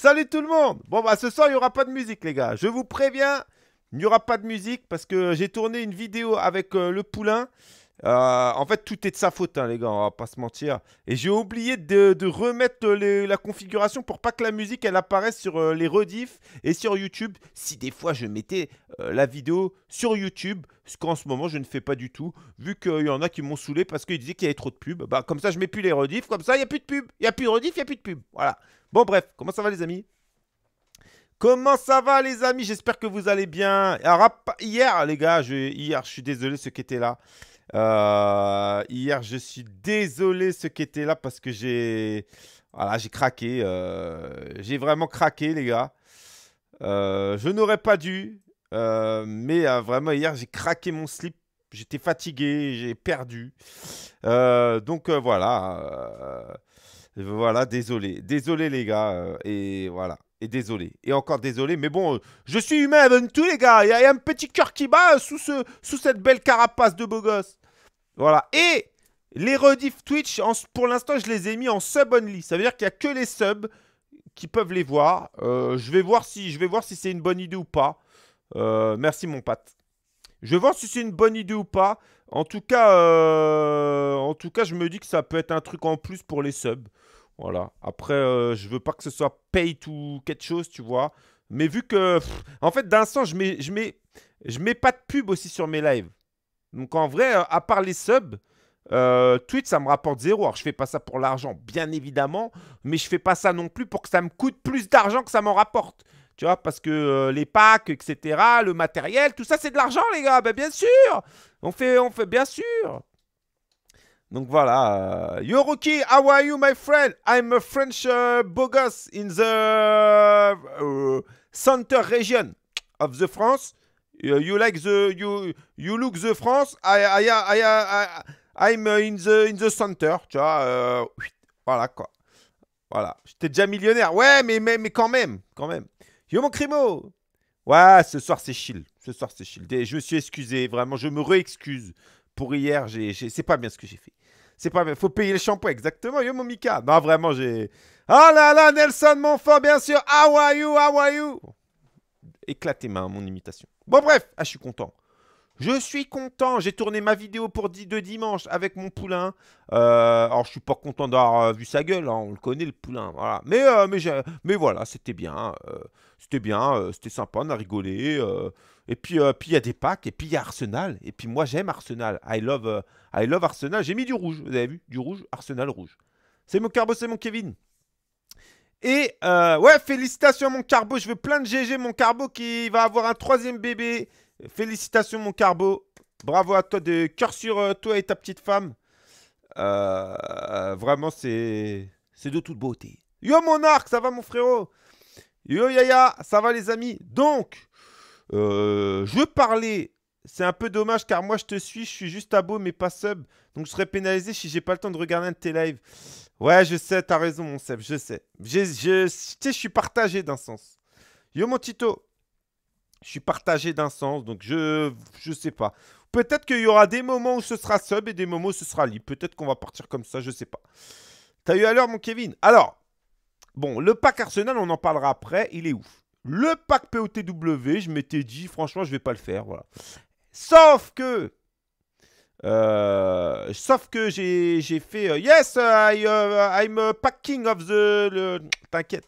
Salut tout le monde Bon bah ce soir il n'y aura pas de musique les gars, je vous préviens, il n'y aura pas de musique parce que j'ai tourné une vidéo avec euh, le poulain euh, en fait, tout est de sa faute, hein, les gars, on va pas se mentir. Et j'ai oublié de, remettre la configuration pour pas que la musique elle apparaisse sur euh, les rediffs et sur YouTube. Si des fois je mettais euh, la vidéo sur YouTube, ce qu'en ce moment je ne fais pas du tout, vu qu'il y en a qui m'ont saoulé parce qu'ils disaient qu'il y avait trop de pub Bah, comme ça, je mets plus les rediffs, comme ça, il n'y a plus de pub Il n'y a plus de rediffs, il n'y a plus de pub Voilà. Bon, bref, comment ça va, les amis Comment ça va les amis J'espère que vous allez bien. Alors, hier les gars, hier je suis désolé ceux qui étaient là. Euh, hier, je suis désolé ceux qui étaient là parce que j'ai voilà, j'ai craqué. Euh, j'ai vraiment craqué, les gars. Euh, je n'aurais pas dû, mais vraiment hier, j'ai craqué mon slip. J'étais fatigué, j'ai perdu. donc voilà, voilà, désolé, désolé les gars, et voilà. Et désolé. Et encore désolé. Mais bon, euh, je suis humain avant tout, les gars. Il y, a un petit cœur qui bat euh, sous, ce, sous cette belle carapace de beau gosse. Voilà. Et les rediff Twitch, pour l'instant, je les ai mis en sub only. Ça veut dire qu'il n'y a que les subs qui peuvent les voir. Euh, je vais voir si, je vais voir si c'est une bonne idée ou pas. merci, mon pote. Je vais voir si c'est une bonne idée ou pas. En tout cas, en tout cas, je me dis que ça peut être un truc en plus pour les subs. Voilà. Après, euh, je veux pas que ce soit pay to quelque chose, tu vois. Mais vu que. en fait, d'un je mets, je, mets, je mets pas de pub aussi sur mes lives. Donc en vrai, euh, à part les subs, euh, Twitch, ça me rapporte zéro. Alors, je fais pas ça pour l'argent, bien évidemment. Mais je fais pas ça non plus pour que ça me coûte plus d'argent que ça m'en rapporte. Tu vois, parce que euh, les packs, etc., le matériel, tout ça, c'est de l'argent, les gars. Ben, bien sûr. On fait, on fait, bien sûr. Donc voilà. Euh, Yo, Rookie, how are you, my friend? I'm a French uh, bogus in the euh, center region of the France. Euh, you, like the you you look the France. I I I, I'm in the in the center. Tu vois, voilà quoi. Voilà. J'étais déjà millionnaire. Ouais, mais, mais quand même, quand même. Yo mon crimo. Ouais, ce soir c'est chill. Ce soir c'est chill. Je me suis excusé. Vraiment, je me réexcuse pour hier. J'ai, c'est pas bien ce que j'ai fait. C'est pas Faut payer le shampoing, exactement. Yo, Momika. Non, vraiment, j'ai. oh là là, Nelson Monfort, bien sûr. How are you? How are you? Éclatez ma, mon imitation. Bon, bref. Ah, je suis content. Je suis content, j'ai tourné ma vidéo pour de dimanche avec mon poulain. Euh, alors je suis pas content d'avoir euh, vu sa gueule, hein. on le connaît le poulain, voilà. Mais euh, mais, mais voilà, c'était bien, c'était bien, c'était sympa, on a rigolé. Et euh, puis, il y a des packs, et puis il y a Arsenal. Et puis moi, j'aime Arsenal. I love, euh, I love Arsenal. J'ai mis du rouge, vous avez vu Du rouge, Arsenal rouge. C'est mon carbo, c'est mon Kevin. Et euh, ouais, félicitations mon carbo. Je veux plein de GG, mon carbo, qui va avoir un troisième bébé. Félicitations mon carbo. Bravo à toi, de cœur sur toi et ta petite femme. vraiment, c'est c'est de toute beauté. Yo mon arc, ça va mon frérot Yo yaya, ça va les amis Donc, euh, je veux parler. C'est un peu dommage car moi je te suis, je suis juste beau mais pas sub. Donc je serais pénalisé si j'ai pas le temps de regarder un de tes lives. Ouais, je sais, t'as raison mon Seb, je sais. Je, je, je suis partagé d'un sens. Yo mon Tito, je suis partagé d'un sens, donc je je sais pas. Peut-être qu'il y aura des moments où ce sera sub et des moments où ce sera libre. Peut-être qu'on va partir comme ça, je sais pas. T'as eu à l'heure mon Kevin Alors, bon, le pack Arsenal, on en parlera après, il est ouf le pack POTW, je m'étais dit, franchement, je ne vais pas le faire. Voilà. Sauf que. Euh, sauf que j'ai fait euh, Yes, euh, I'm uh, packing of the. T'inquiète.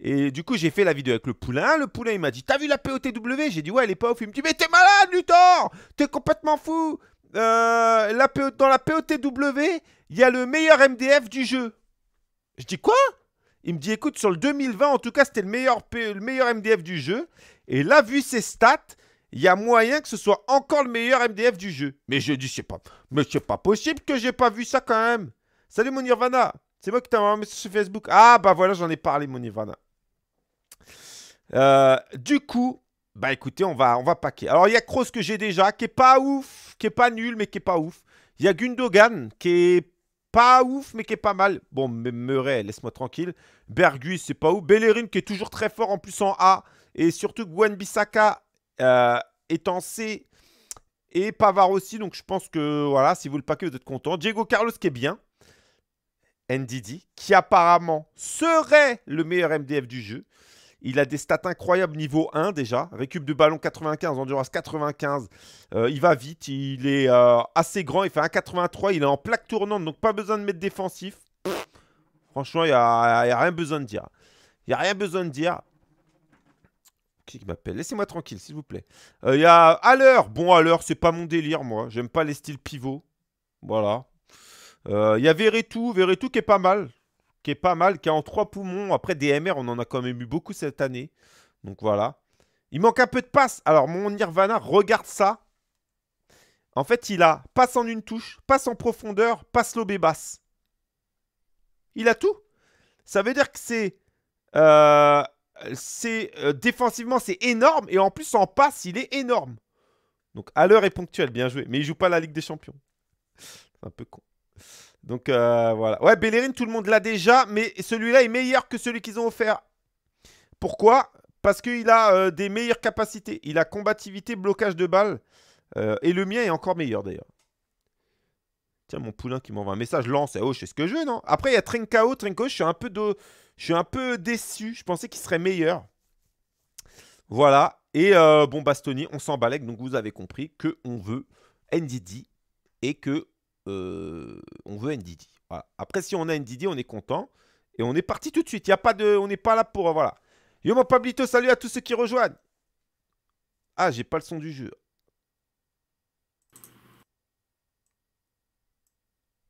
Et du coup, j'ai fait la vidéo avec le poulain. Le poulain, il m'a dit T'as vu la POTW J'ai dit Ouais, elle est pas ouf. Il me dit Mais t'es malade, Luthor T'es complètement fou la Dans la POTW, il y a le meilleur MDF du jeu. Je dis Quoi il me dit écoute, sur le 2020, en tout cas, c'était le meilleur, le meilleur MDF du jeu. Et là, vu ses stats, il y a moyen que ce soit encore le meilleur MDF du jeu. Mais je dis c'est pas, mais c'est pas possible que j'ai pas vu ça quand même. Salut mon Nirvana, c'est moi qui t'ai envoyé sur Facebook. Ah bah voilà, j'en ai parlé mon Nirvana. Euh, du coup, bah écoutez, on va, on va paquer. Alors il y a Kroos que j'ai déjà, qui est pas ouf, qui est pas nul, mais qui est pas ouf. Il y a Gundogan, qui est pas ouf, mais qui est pas mal. Bon, Murray, laisse-moi tranquille. Bergus, c'est pas ouf. Bellerin, qui est toujours très fort en plus en A. Et surtout, Gwen Bissaka euh, est en C. Et Pavard aussi. Donc, je pense que, voilà, si vous le paquez, vous êtes content. Diego Carlos, qui est bien. NDD, qui apparemment serait le meilleur MDF du jeu. Il a des stats incroyables niveau 1 déjà. Récup de ballon 95, endurance 95. Euh, il va vite, il est euh, assez grand, il fait 1,83. Il est en plaque tournante, donc pas besoin de mettre défensif. franchement, il n'y a, y a, rien besoin de dire. Il n'y a rien besoin de dire. Qui m'appelle Laissez-moi tranquille, s'il vous plaît. Euh, il y a l'heure Bon, l'heure, c'est pas mon délire, moi. J'aime pas les styles pivots. Voilà. Il y a Veretout, Veretout qui est pas mal qui est pas mal, qui a en trois poumons. Après, DMR, on en a quand même eu beaucoup cette année. Donc voilà. Il manque un peu de passe. Alors, mon Nirvana, regarde ça. En fait, il a passe en une touche, passe en profondeur, passe lobé basse. Il a tout. Ça veut dire que c'est. Euh, euh, défensivement, c'est énorme. Et en plus, en passe, il est énorme. Donc, à l'heure et ponctuel, bien joué. Mais il joue pas la Ligue des Champions. C'est un peu con. Donc euh, voilà. Ouais, Bellerin, tout le monde l'a déjà, mais celui-là est meilleur que celui qu'ils ont offert. Pourquoi Parce qu'il a euh, des meilleures capacités. Il a combativité, blocage de balles. Euh, et le mien est encore meilleur d'ailleurs. Tiens, mon poulain qui m'envoie un message. Lance, eh oh, je sais ce que je veux, non Après, il y a Trinkao, Trincao, je suis un peu, de... je suis un peu déçu. Je pensais qu'il serait meilleur. Voilà. Et bon, Bastoni, on s'en Donc, vous avez compris que on veut NDD et que euh, on veut NDD. Voilà. Après, si on a NDD, on est content. Et on est parti tout de suite. Il y a pas de, on n'est pas là pour... Euh, voilà. Yo, mon Pablito, salut à tous ceux qui rejoignent. Ah, j'ai pas le son du jeu.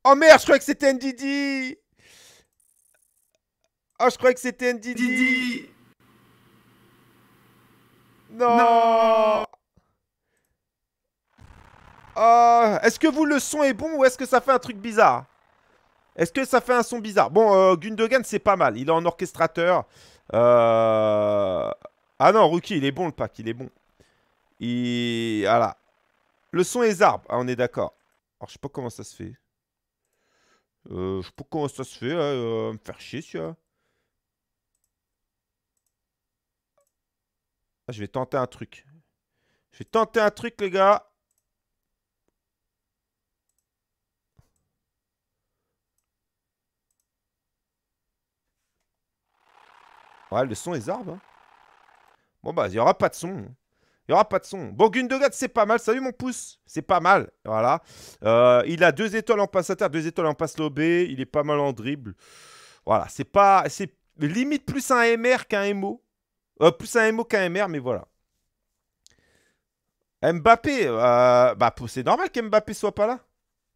Oh merde, je croyais que c'était NDD Oh, je croyais que c'était NDD Didi. non euh, est-ce que vous, le son est bon ou est-ce que ça fait un truc bizarre Est-ce que ça fait un son bizarre Bon, Gun euh, Gundogan, c'est pas mal. Il est en orchestrateur. Euh, ah non, Rookie, il est bon le pack, il est bon. Il... Voilà. Le son est arbre. Ah, on est d'accord. Alors, je sais pas comment ça se fait. je sais pas comment ça se fait, hein, me faire chier, tu Ah, je vais tenter un truc. Je vais tenter un truc, les gars. le son est arbres. Hein. Bon bah, il n'y aura pas de son. Il n'y aura pas de son. Bon, Gundogat, c'est pas mal. Salut mon pouce. C'est pas mal. Voilà. Euh, il a deux étoiles en passe à terre, deux étoiles en passe lobé. Il est pas mal en dribble. Voilà. C'est pas. C'est limite plus un MR qu'un MO. Euh, plus un MO qu'un MR, mais voilà. Mbappé, euh, bah, c'est normal qu'Mbappé soit pas là.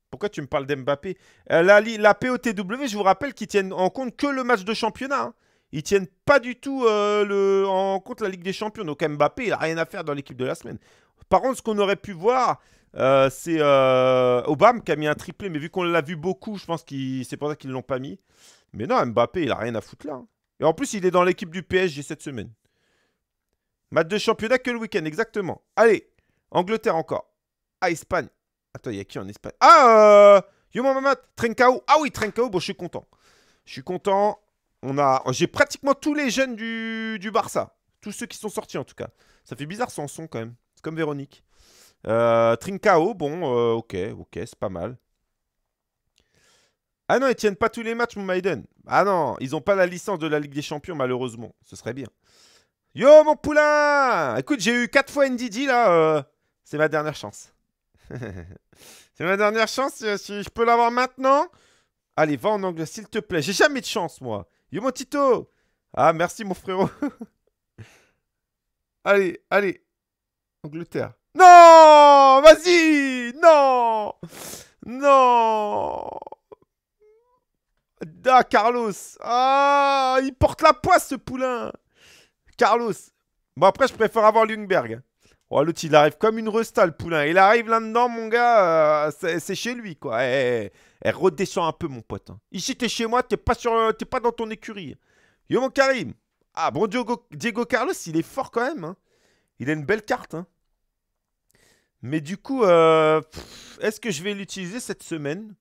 Pourquoi tu me parles d'Mbappé la, la POTW, je vous rappelle qu'ils tiennent en compte que le match de championnat. Hein. Ils tiennent pas du tout euh, en compte la Ligue des Champions. Donc Mbappé, il n'a rien à faire dans l'équipe de la semaine. Par contre, ce qu'on aurait pu voir, euh, c'est euh, Obam qui a mis un triplé. Mais vu qu'on l'a vu beaucoup, je pense que c'est pour ça qu'ils ne l'ont pas mis. Mais non, Mbappé, il n'a rien à foutre là. Hein. Et en plus, il est dans l'équipe du PSG cette semaine. Match de championnat que le week-end, exactement. Allez, Angleterre encore. à ah, Espagne. Attends, il y a qui en Espagne Ah, euh, Yo Ah oui, Trencao, bon, je suis content. Je suis content. On a, j'ai pratiquement tous les jeunes du, Barça, tous ceux qui sont sortis en tout cas. Ça fait bizarre sans son quand même. C'est comme Véronique. Euh, Trincao, bon, euh, ok, ok, c'est pas mal. Ah non, ils tiennent pas tous les matchs, mon Maiden. Ah non, ils ont pas la licence de la Ligue des Champions, malheureusement. Ce serait bien. Yo, mon poulain Écoute, j'ai eu 4 fois NDD, là. Euh, c'est ma dernière chance. c'est ma dernière chance. Si, je peux l'avoir maintenant. Allez, va en anglais, s'il te plaît. J'ai jamais de chance, moi. Yo mon Tito Ah, merci mon frérot. allez, allez. Angleterre. Non Vas-y Non Non Ah, Carlos Ah Il porte la poisse, ce poulain Carlos Bon, après, je préfère avoir Lundberg. Oh, l'autre, il arrive comme une resta, le poulain. Il arrive là-dedans, mon gars. Euh, c'est chez lui, quoi. elle eh, eh, eh, redescend un peu, mon pote. Hein. Ici, t'es chez moi, t'es pas, pas dans ton écurie. Yo, mon Karim. Ah, bon, Diego, Carlos, il est fort quand même. Hein. Il a une belle carte. Hein. Mais du coup, euh, est-ce que je vais l'utiliser cette semaine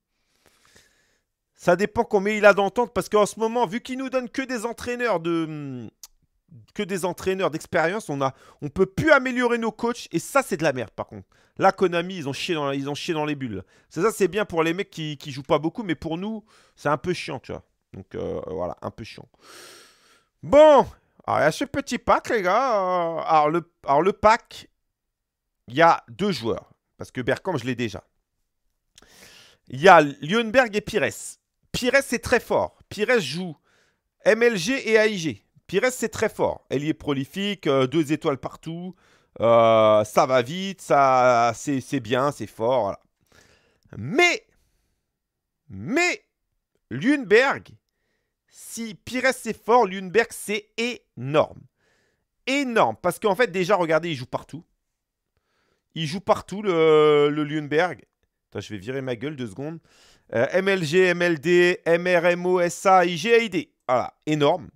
Ça dépend combien il a d'entente. Parce qu'en ce moment, vu qu'il nous donne que des entraîneurs de, que des entraîneurs d'expérience. On a, on peut plus améliorer nos coachs et ça c'est de la merde par contre. Là Konami ils ont chié dans, ils ont chié dans les bulles. C'est ça c'est bien pour les mecs qui, qui jouent pas beaucoup, mais pour nous c'est un peu chiant tu vois. Donc euh, voilà un peu chiant. Bon, alors il y a ce petit pack les gars. Euh, alors le, alors le pack, il y a deux joueurs parce que Berkham je l'ai déjà. Il y a Lionberg et Pires. Pires c'est très fort. Pires joue MLG et AIG. Pires, c'est très fort. Elle y est prolifique, euh, deux étoiles partout. Euh, ça va vite, ça, c'est bien, c'est fort. Mais, mais, Lundberg, si Pires c'est fort, Luneberg, c'est énorme. Énorme. Parce qu'en fait, déjà, regardez, il joue partout. Il joue partout, le, le je vais virer ma gueule deux secondes. Euh, MLG, MLD, MRMO, SA, Voilà, énorme.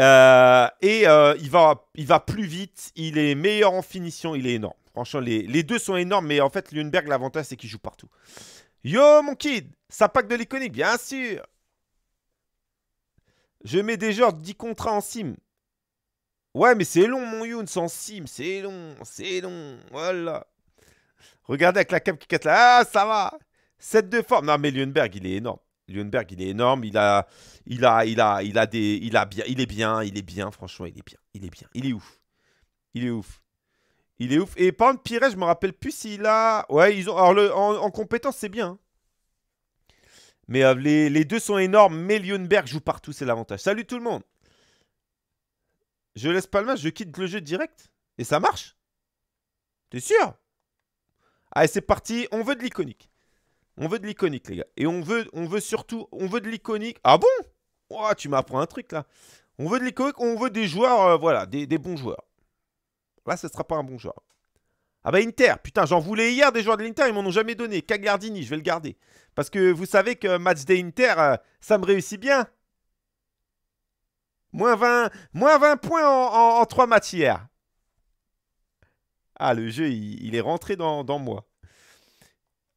Euh, et euh, il, va, il va plus vite, il est meilleur en finition, il est énorme. Franchement, les, les deux sont énormes, mais en fait, Luneberg l'avantage, c'est qu'il joue partout. Yo, mon kid Ça pack de l'iconique, bien sûr Je mets déjà 10 contrats en sim. Ouais, mais c'est long, mon Youn, en sim. C'est long, c'est long. Voilà. Regardez avec la cape qui casse là. Ah, ça va 7 de forme. Non, mais Lundberg, il est énorme. Lionberg, il est énorme. Il a, il a, il a, il a des, il a bien, il est bien, il est bien. Franchement, il est bien, il est bien, il est ouf, il est ouf, il est ouf. Et par contre, Piret, je me rappelle plus s'il a, ouais, ils ont, alors en, compétence, c'est bien. Hein. Mais euh, les, deux sont énormes. Mais Lionberg joue partout, c'est l'avantage. Salut tout le monde. Je laisse pas le match, je quitte le jeu direct et ça marche. T'es sûr Allez, c'est parti. On veut de l'iconique. On veut de l'iconique, les gars. Et on veut, on veut surtout, on veut de l'iconique. Ah bon oh, Tu m'apprends un truc, là. On veut de l'iconique, on veut des joueurs, euh, voilà, des, bons joueurs. Là, ce ne sera pas un bon joueur. Ah bah Inter, putain, j'en voulais hier des joueurs de l'Inter, ils m'en ont jamais donné. Cagardini, je vais le garder. Parce que vous savez que match des Inter, euh, ça me réussit bien. Moins 20, 20 points en, en, 3 matchs hier. Ah, le jeu, il, est rentré dans moi.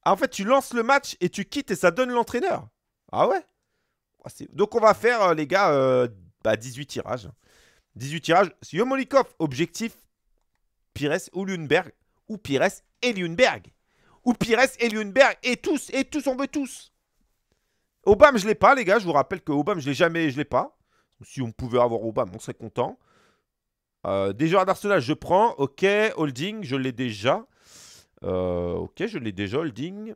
En fait, tu lances le match et tu quittes et ça donne l'entraîneur. Ah ouais ah, Donc on va faire, euh, les gars, 18 euh, bah, tirages. 18 tirages. Yomolikov, objectif, Pires ou Luneberg Ou Pires et Luneberg Ou Pires et Luneberg Et tous, et tous, on veut tous. Obama, je l'ai pas, les gars. Je vous rappelle que Obama, je l'ai jamais, je l'ai pas. Si on pouvait avoir Obama, on serait content. des joueurs d'Arsenal, je prends. Ok, holding, je l'ai déjà. Euh, ok, je l'ai déjà, holding.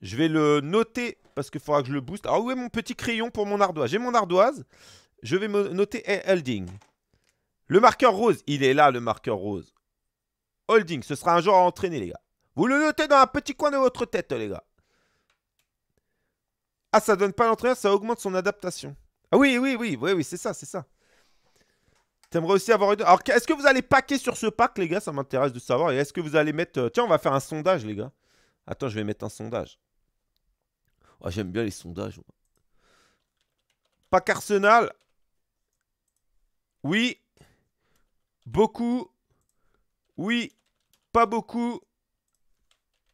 Je vais le noter parce qu'il faudra que je le booste. Ah, où est mon petit crayon pour mon ardoise J'ai mon ardoise. Je vais noter holding. Le marqueur rose, il est là, le marqueur rose. Holding, ce sera un genre à entraîner, les gars. Vous le notez dans un petit coin de votre tête, les gars. Ah, ça donne pas l'entraîneur, ça augmente son adaptation. Ah oui, oui, oui, oui, oui, c'est ça, c'est ça. T'aimerais aussi avoir une... Alors, est-ce que vous allez paquer sur ce pack, les gars Ça m'intéresse de savoir. Et est-ce que vous allez mettre... Euh, tiens, on va faire un sondage, les gars. Attends, je vais mettre un sondage. Oh, j'aime bien les sondages. Pack Arsenal. Oui. Beaucoup. Oui. Pas beaucoup.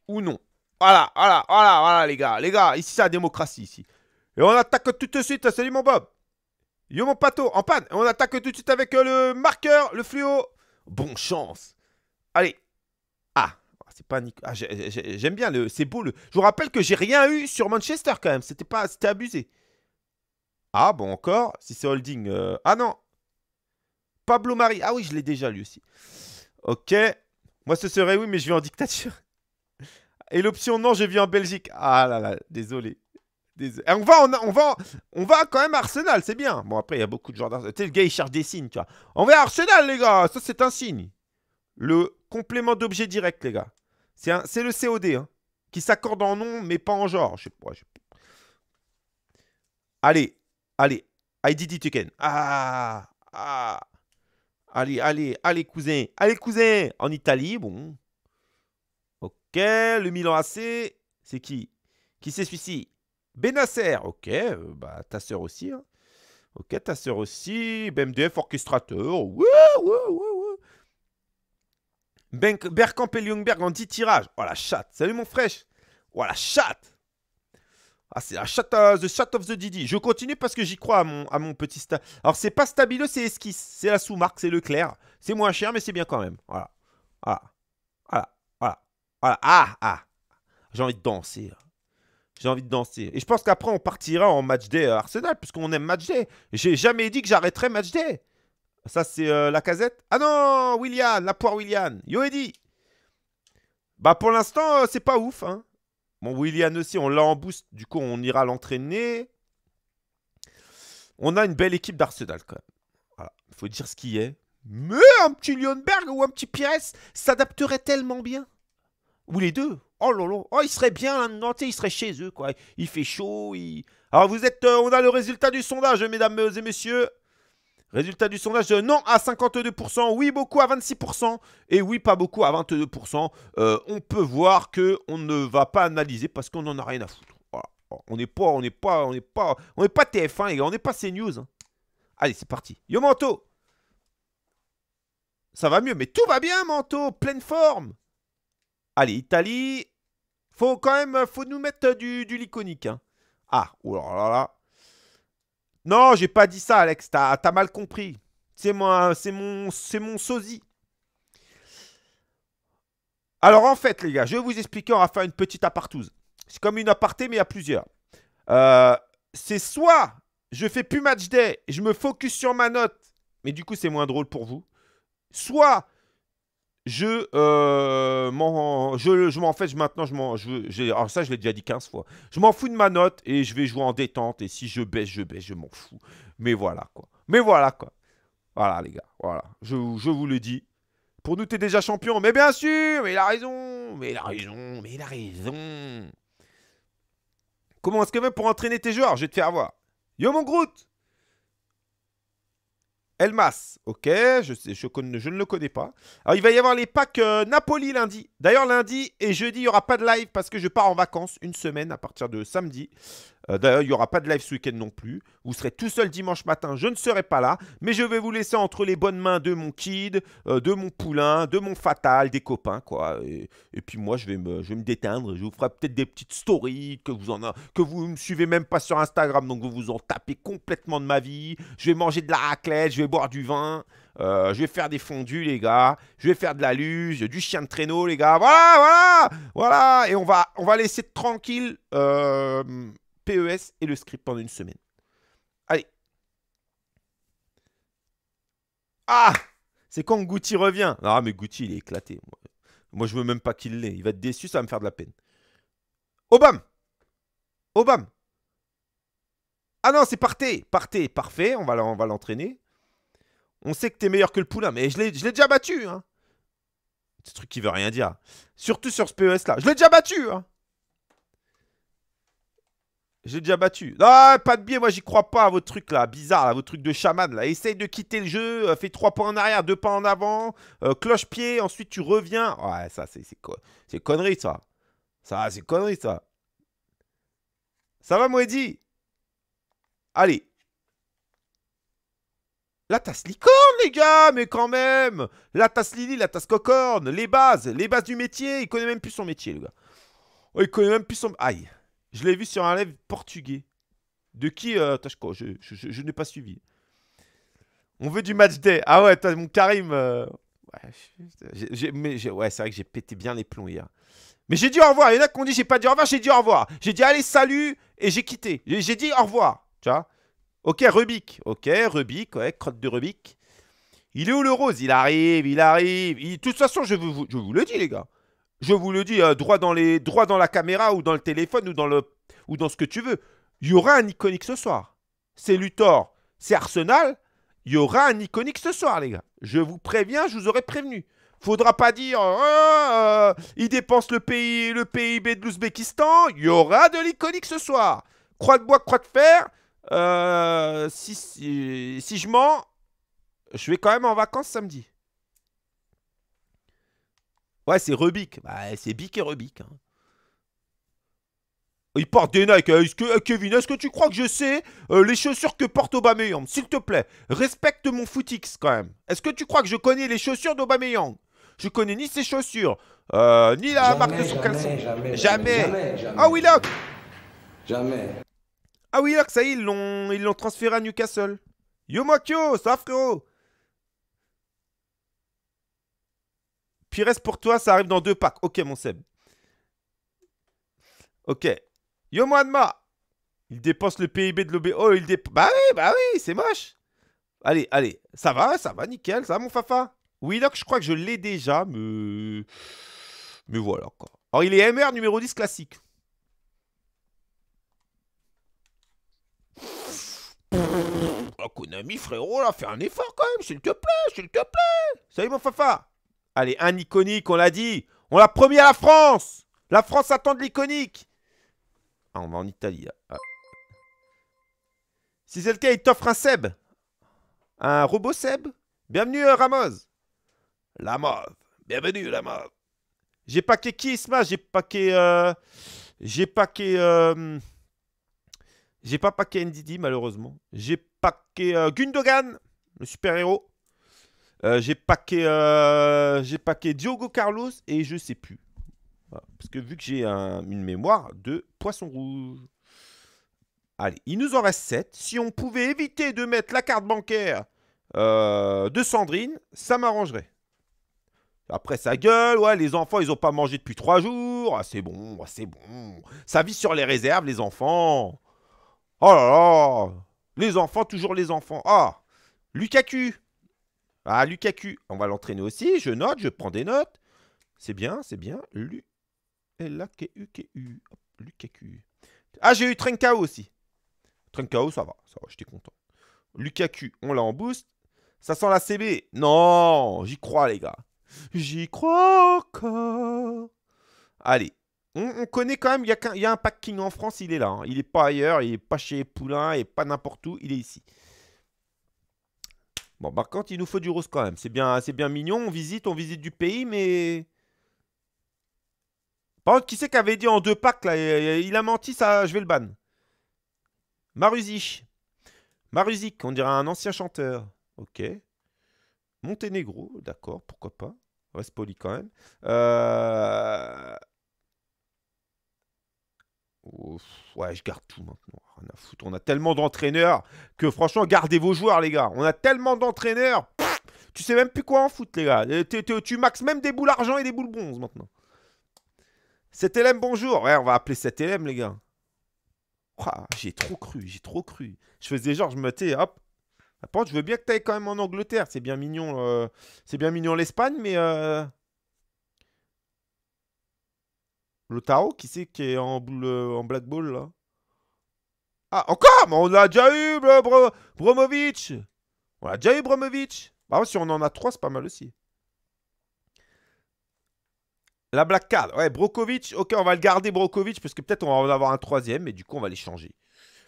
Ou non. Voilà, voilà, voilà, voilà, les gars. Les gars, ici, c'est la démocratie, ici. Et on attaque tout de suite. Salut, mon Bob. Yo mon pato, en panne. On attaque tout de suite avec euh, le marqueur, le fluo. Bon chance. Allez. Ah, ah c'est pas ah, J'aime bien le. C'est beau le. Je vous rappelle que j'ai rien eu sur Manchester quand même. C'était pas. C'était abusé. Ah bon encore. Si c'est holding. Euh, ah non. Pablo Marie, Ah oui, je l'ai déjà lu aussi. Ok. Moi ce serait oui, mais je vis en dictature. Et l'option non, je vis en Belgique. Ah là là, désolé. Eh, on, va, on, va, on va quand même à Arsenal, c'est bien. Bon, après, il y a beaucoup de gens d'Arsenal. Tu sais, le gars, il cherche des signes, tu vois. On va à Arsenal, les gars, ça, c'est un signe. Le complément d'objet direct, les gars. C'est le COD, hein, qui s'accorde en nom, mais pas en genre. Je sais pas, Allez, allez, I did it again. Ah, Allez, allez, allez, cousin. Allez, cousin. En Italie, bon. Ok, le Milan AC, c'est qui Qui c'est celui-ci Benasser, ok, euh, bah ta sœur aussi. Hein. Ok, ta sœur aussi. BMDF orchestrateur. Berkamp et Ljungberg en 10 tirages. Oh la chatte. Salut mon fraîche. Oh la chatte. Ah, c'est la chatte, the chat of the Didi. Je continue parce que j'y crois à mon, petit sta. Alors, c'est pas Stabilo, c'est Esquisse. C'est la sous-marque, c'est le clair, C'est moins cher, mais c'est bien quand même. Voilà. Voilà. Voilà. Voilà. Ah, ah. J'ai envie de danser j'ai envie de danser. Et je pense qu'après, on partira en match day à euh, Arsenal, puisqu'on aime match day. J'ai jamais dit que j'arrêterais match day. Ça, c'est euh, la casette. Ah non, William, la poire William. Yo, Eddy. Bah, pour l'instant, euh, c'est pas ouf. Hein. Bon, William aussi, on l'a en boost. Du coup, on ira l'entraîner. On a une belle équipe d'Arsenal, quand même. Voilà, faut dire ce qui est. Mais un petit Lionberg ou un petit Pires s'adapterait tellement bien. Ou les deux. Oh là Oh, il serait bien là-dedans. il serait chez eux, quoi. Il fait chaud. Alors, vous êtes. Euh, on a le résultat du sondage, mesdames et messieurs. Résultat du sondage, euh, non à 52%, oui beaucoup à 26% et oui pas beaucoup à 22%. Euh, on peut voir qu'on ne va pas analyser parce qu'on n'en a rien à foutre. On n'est pas, on n'est pas, on n'est pas, on n'est pas TF1 les gars, on n'est pas CNews. Hein. Allez c'est parti. Yo Manto, ça va mieux, mais tout va bien Manto, pleine forme. Allez, Italie. Faut quand même, faut nous mettre du, du l'iconique. Hein. Ah, oh là là là. Non, j'ai pas dit ça, Alex. T'as as mal compris. C'est moi, c'est mon, c'est mon sosie. Alors en fait, les gars, je vais vous expliquer. On va faire une petite apartouze. C'est comme une aparté, mais il y a plusieurs. Euh, c'est soit je fais plus match day, je me focus sur ma note, mais du coup c'est moins drôle pour vous. Soit euh, je m'en je, maintenant je m'en ça je l'ai déjà dit 15 fois. Je m'en fous de ma note et je vais jouer en détente et si je baisse, je baisse, je m'en fous. Mais voilà quoi. Mais voilà quoi. Voilà les gars, voilà. Je, vous le dis. Pour nous t'es déjà champion, mais bien sûr, mais il a raison, mais il a raison, mais il a raison. Comment est-ce que même pour entraîner tes joueurs, je vais te faire voir. Yo mon Groot Elmas, ok, je, ne le connais pas. Alors, il va y avoir les packs euh, Napoli lundi. D'ailleurs, lundi et jeudi, il n'y aura pas de live parce que je pars en vacances une semaine à partir de samedi. Euh, d'ailleurs, il n'y aura pas de live ce week-end non plus. Vous serez tout seul dimanche matin, je ne serai pas là, mais je vais vous laisser entre les bonnes mains de mon kid, euh, de mon poulain, de mon fatal, des copains, quoi. Et, puis moi, je vais me, je vais me déteindre. Je vous ferai peut-être des petites stories que vous en que vous me suivez même pas sur Instagram, donc vous vous en tapez complètement de ma vie. Je vais manger de la raclette, je vais boire du vin. Euh, je vais faire des fondus, les gars. Je vais faire de la luge, du chien de traîneau, les gars. Voilà, voilà, voilà. Et on va, on va laisser tranquille. PES et le script pendant une semaine. Allez. Ah C'est quand Goutti revient. Ah, mais Goutti, il est éclaté. Moi, je veux même pas qu'il l'ait. Il va être déçu, ça va me faire de la peine. Obama Obama Ah non, c'est Parté. Partez. parfait, on va l'entraîner. On sait que t'es meilleur que le poulain, mais je l'ai déjà battu. Hein. Ce truc qui veut rien dire. Surtout sur ce PES là. Je l'ai déjà battu. Hein. J'ai déjà battu. Ah, pas de biais, moi j'y crois pas à votre truc là, bizarre, à vos trucs de chaman là. Essaye de quitter le jeu, euh, fais trois pas en arrière, deux pas en avant, euh, cloche-pied, ensuite tu reviens. Ouais, ça c'est quoi C'est connerie ça. Ça c'est connerie ça. Ça va Moedi Allez. La tasse licorne, les gars, mais quand même La tasse Lily, la tasse cocorne, les bases, les bases du métier. Il connaît même plus son métier, le gars. Oh, il connaît même plus son... Aïe je l'ai vu sur un live portugais. De qui euh, Je, n'ai pas suivi. On veut du match day. Ah ouais, mon Karim. Euh, ouais, c'est vrai que j'ai pété bien les plombs hier. Mais j'ai dit au revoir. Il y en a qui ont dit j'ai pas dit au revoir, j'ai dit au revoir. J'ai dit allez, salut, et j'ai quitté. J'ai dit au revoir. Tu vois Ok, Rubik. Ok, Rubik, ouais, crotte de Rubik. Il est où le rose Il arrive, il arrive. De toute façon, je vous, je vous le dis, les gars. Je vous le dis, hein, droit, dans les, droit dans la caméra ou dans le téléphone ou dans, le, ou dans ce que tu veux. Il y aura un iconique ce soir. C'est Luthor, c'est Arsenal. Il y aura un iconique ce soir, les gars. Je vous préviens, je vous aurais prévenu. Faudra pas dire hein, euh, il dépense le pays, le PIB de l'Ouzbékistan. Il y aura de l'iconique ce soir. Croix de bois, croix de fer. Euh, si, si, si je mens, je vais quand même en vacances samedi. Ouais, c'est Rubik. Bah, c'est Bic et Rubik. Hein. Il porte des Nike. Hein. que, euh, Kevin, est-ce que tu crois que je sais euh, les chaussures que porte Aubameyang S'il te plaît, respecte mon footix quand même. Est-ce que tu crois que je connais les chaussures d'Aubameyang Je connais ni ses chaussures, euh, ni la marque de son caleçon. Jamais, Ah oui, là Jamais. Ah oui, ça y est, ils l'ont transféré à Newcastle. Yo, Makio, ça frérot reste pour toi, ça arrive dans deux packs. Ok, mon Seb. Ok. Yo Moanma. Il dépense le PIB de l'OB. Oh, il dépense. Bah oui, bah oui, c'est moche. Allez, allez. Ça va, ça va, nickel. Ça va, mon Fafa donc je crois que je l'ai déjà, mais. Mais voilà, quoi. Alors, il est MR numéro 10 classique. Oh, Konami, frérot, là, fais un effort quand même, s'il te plaît, s'il te plaît. Salut, mon Fafa. Allez, un iconique, on l'a dit. On l'a promis à la France. La France attend de l'iconique. Ah, on va en Italie. Ah. Si c'est le cas, il t'offre un Seb. Un robot Seb. Bienvenue, euh, Ramos. La mode. Bienvenue, la mode. J'ai paqué qui, J'ai paqué... Euh, j'ai paqué... Euh, j'ai pas paqué NDD, malheureusement. J'ai paqué Gundogan, le super-héros. Euh, j'ai paqué, euh, j'ai Diogo Carlos et je sais plus. Parce que vu que j'ai une mémoire de poisson rouge. Allez, il nous en reste 7. Si on pouvait éviter de mettre la carte bancaire euh, de Sandrine, ça m'arrangerait. Après sa gueule, ouais, les enfants, ils ont pas mangé depuis 3 jours. Ah, c'est bon, ah, c'est bon. Ça vit sur les réserves, les enfants. Oh là là Les enfants, toujours les enfants. Ah Lukaku ah, Lukaku, on va l'entraîner aussi. Je note, je prends des notes. C'est bien, c'est bien. Lukaku. Ah, j'ai eu Trenkao aussi. Trenkao, ça va, ça va, j'étais content. Lukaku, on l'a en boost. Ça sent la CB. Non, j'y crois, les gars. J'y crois encore. Allez, on, connaît quand même, il y, a un packing en France, il est là. Hein. Il n'est pas ailleurs, il n'est pas chez Poulain, il n'est pas n'importe où, il est ici. Bon, par bah, contre, il nous faut du rose quand même. C'est bien, c'est bien mignon. On visite, on visite du pays, mais... Par contre, qui c'est qui avait dit en deux packs, là Il a menti, ça, je vais le ban. Maruzic. Maruzic, on dirait un ancien chanteur. Ok. Monténégro, d'accord, pourquoi pas. Reste poli quand même. Euh ouais, je garde tout maintenant. On a tellement d'entraîneurs que franchement, gardez vos joueurs, les gars. On a tellement d'entraîneurs. Tu sais même plus quoi en foutre, les gars. tu maxes même des boules argent et des boules bronze maintenant. 7 LM, bonjour. on va appeler 7 LM, les gars. j'ai trop cru, j'ai trop cru. Je faisais genre, je me tais, hop. je veux bien que tu ailles quand même en Angleterre. C'est bien mignon. Euh, c'est bien mignon l'Espagne, mais. Euh, Le qui c'est qui est en, Black Ball là Ah, encore on l'a déjà eu, Bromovic On l'a déjà eu, Bromovic Bah, si on en a trois, c'est pas mal aussi. La Black Card. Ouais, Brokovic. Ok, on va le garder, Brokovic, parce que peut-être on va en avoir un troisième, et du coup, on va les changer.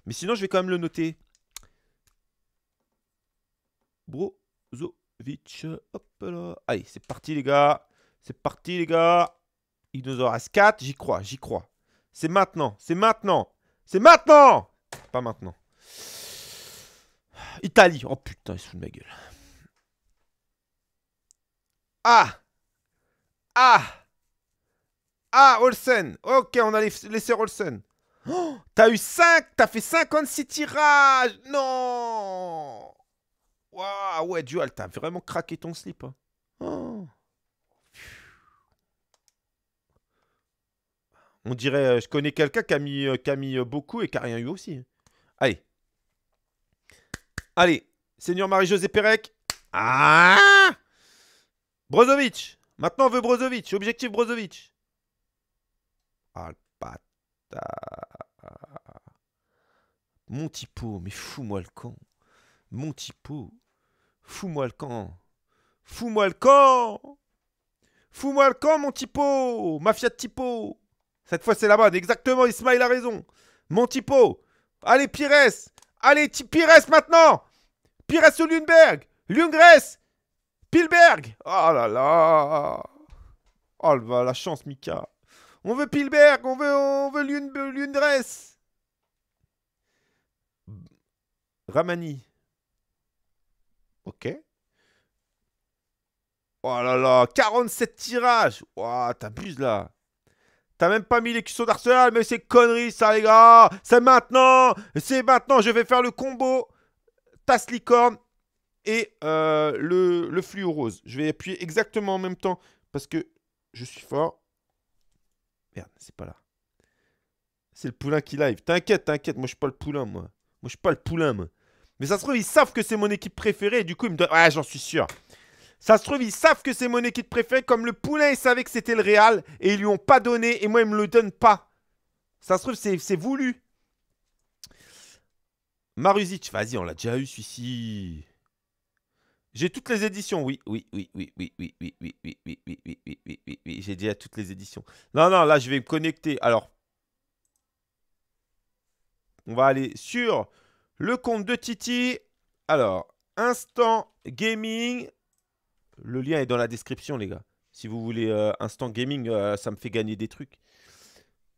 Mais sinon, je vais quand même le noter. Brozovic. Hop là. Allez, c'est parti, les gars. C'est parti, les gars. Il nous 4. J'y crois, j'y crois. C'est maintenant, c'est maintenant, c'est maintenant Pas maintenant. Italie. Oh putain, il se fout de ma gueule. Ah Ah Ah, Olsen Ok, on a laissé Olsen. Oh, t'as eu 5 T'as fait 56 tirages Non Waouh, ouais, Dual, t'as vraiment craqué ton slip. Hein. On dirait, euh, je connais quelqu'un qui a mis, euh, euh, beaucoup et qui a rien eu aussi. Allez. Allez. Seigneur Marie-José Pérec. Ah Brozovic. Maintenant, on veut Brozovic. Objectif Brozovic. Alpata. Ah, mon typo, mais fous-moi le camp. Mon typo. Fous-moi le camp. Fous-moi le camp. Fous-moi le camp, mon typo. Mafia de typo. Cette fois, c'est la bonne. Exactement, Ismail a raison. Mon typo. Allez, Pires. Allez, Pires maintenant. Pires ou Lundberg. Lundress Pilberg. Oh là là. Oh la chance, Mika. On veut Pilberg. On veut, on veut Ramani. Ok. Oh là là, 47 tirages. Oh, t'abuses là. T'as même pas mis les cuissons d'Arsenal, mais c'est connerie ça les gars C'est maintenant C'est maintenant, je vais faire le combo Tasse licorne et euh, le, le fluo rose. Je vais appuyer exactement en même temps parce que je suis fort. Merde, c'est pas là. C'est le poulain qui live. T'inquiète, t'inquiète, moi je suis pas le poulain, moi. Moi je suis pas le poulain, moi. Mais ça se trouve, ils savent que c'est mon équipe préférée et du coup ils me donnent... Ouais, j'en suis sûr. Ça se trouve, ils savent que c'est mon équipe préférée, comme le Poulain, ils savaient que c'était le Real, et ils lui ont pas donné, et moi, ils me le donnent pas. Ça se trouve, c'est voulu. Maruzic, vas-y, on l'a déjà eu, celui-ci. J'ai toutes les éditions, oui, oui, oui, oui, oui, oui, oui, oui, oui, oui, oui, oui, oui, oui, oui, oui, j'ai déjà toutes les éditions. Non, non, là, je vais me connecter. Alors, on va aller sur le compte de Titi. Alors, instant gaming, le lien est dans la description, les gars. Si vous voulez euh, instant gaming, euh, ça me fait gagner des trucs.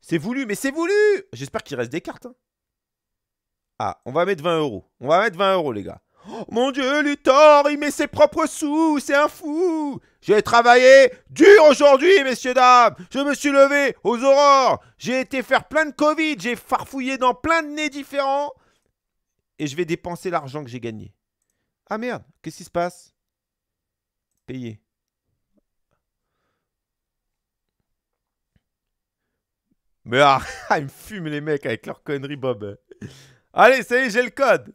C'est voulu, mais c'est voulu J'espère qu'il reste des cartes. Hein. Ah, on va mettre 20 euros. On va mettre 20 euros, les gars. Oh, mon Dieu, Luthor, il met ses propres sous, c'est un fou J'ai travaillé dur aujourd'hui, messieurs, dames Je me suis levé aux aurores J'ai été faire plein de Covid, j'ai farfouillé dans plein de nez différents Et je vais dépenser l'argent que j'ai gagné. Ah merde, qu'est-ce qui se passe Payé. Mais ah, ils me fument les mecs avec leur connerie, Bob. Allez, ça y est, j'ai le code.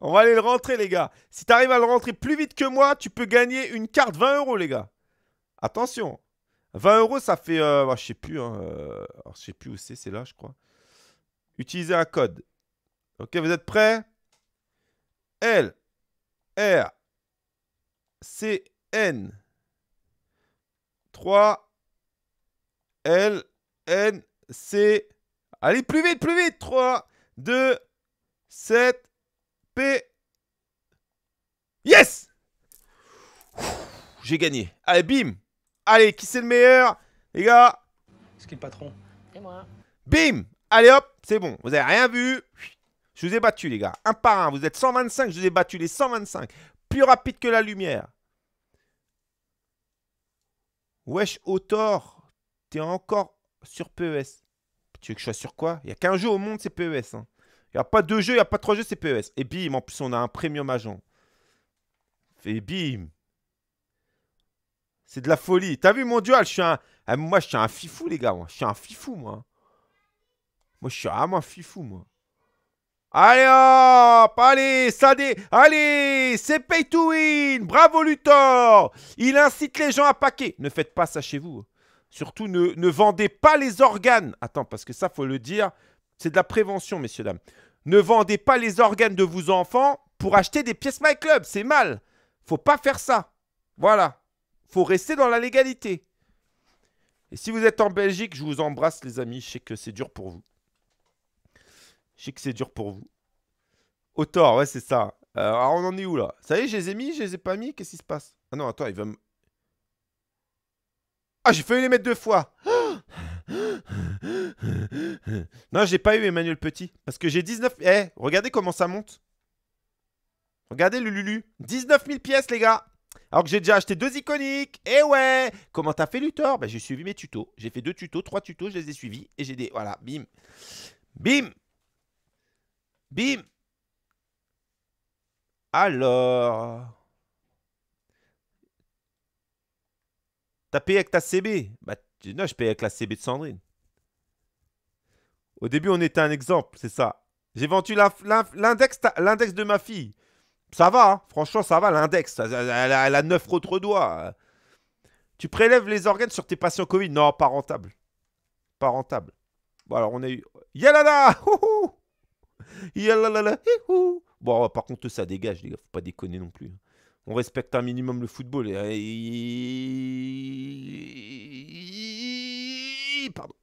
On va aller le rentrer, les gars. Si tu arrives à le rentrer plus vite que moi, tu peux gagner une carte 20 euros, les gars. Attention. 20 euros, ça fait... Euh, oh, je sais plus. Hein, euh, oh, je sais plus où c'est, c'est là, je crois. Utilisez un code. Ok, vous êtes prêts L, R, C, N. 3, L, N, C. Allez, plus vite, plus vite. 3, 2, 7, P. Yes J'ai gagné. Allez, bim Allez, qui c'est le meilleur Les gars ce' le patron C'est moi. Bim Allez hop, c'est bon. Vous avez rien vu. Je vous ai battu, les gars. Un par un. Vous êtes 125, je vous ai battu les 125. Plus rapide que la lumière. Wesh, Autor, t'es encore sur PES. Tu veux que je sois sur quoi Il n'y a qu'un jeu au monde, c'est PES. Hein. Il n'y a pas deux jeux, il n'y a pas trois jeux, c'est PES. Et bim, en plus, on a un premium agent. Et bim. C'est de la folie. T'as vu mon dual Je suis un. Ah, moi, je suis un fifou, les gars. Moi. Je suis un fifou, moi. Moi, je suis vraiment un fifou, moi. Allez hop Allez Allez C'est pay to win Bravo Luthor Il incite les gens à paquer. Ne faites pas ça chez vous. Surtout, ne, ne vendez pas les organes. Attends, parce que ça, faut le dire, c'est de la prévention, messieurs, dames. Ne vendez pas les organes de vos enfants pour acheter des pièces MyClub, Club. C'est mal. Faut pas faire ça. Voilà. Faut rester dans la légalité. Et si vous êtes en Belgique, je vous embrasse, les amis. Je sais que c'est dur pour vous. Je sais que c'est dur pour vous. Autor, ouais, c'est ça. Euh, alors, on en est où là Ça y est, je les ai mis, je les ai pas mis, qu'est-ce qui se passe Ah non, attends, il va me. Ah, j'ai failli les mettre deux fois Non, j'ai pas eu Emmanuel Petit. Parce que j'ai 19. Eh, regardez comment ça monte. Regardez le Lulu. 19 000 pièces, les gars. Alors que j'ai déjà acheté deux iconiques. Eh ouais Comment t'as fait, Luthor ben, j'ai suivi mes tutos. J'ai fait deux tutos, trois tutos, je les ai suivis. Et j'ai des. Voilà, bim. Bim Bim Alors T'as payé avec ta CB Bah non, je paye avec la CB de Sandrine. Au début, on était un exemple, c'est ça. J'ai vendu l'index de ma fille. Ça va, hein. franchement, ça va, l'index. Elle, a neuf autres doigts. Tu prélèves les organes sur tes patients Covid. Non, pas rentable. Pas rentable. Bon, alors, on a eu... Yalala Bon, par contre, ça dégage, les gars, faut pas déconner non plus. Hein. On respecte un minimum le football. Pardon.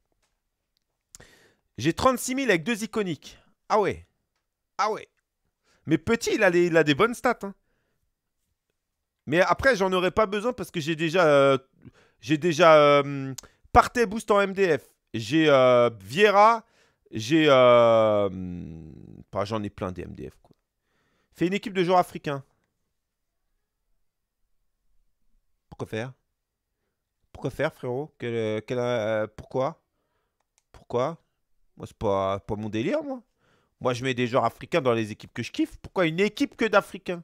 J'ai 36 000 avec deux iconiques. Ah ouais. Ah ouais. Mais petit, il a, des bonnes stats. Hein. Mais après, j'en aurais pas besoin parce que j'ai déjà. Euh, j'ai déjà. Euh, boost en MDF. J'ai euh, Vieira. J'ai. Euh... J'en ai plein des MDF. Quoi. Fais une équipe de joueurs africains. Pourquoi faire Pourquoi faire, frérot euh, euh, Pourquoi Pourquoi Moi, c'est pas, pas mon délire, moi. Moi, je mets des joueurs africains dans les équipes que je kiffe. Pourquoi une équipe que d'Africains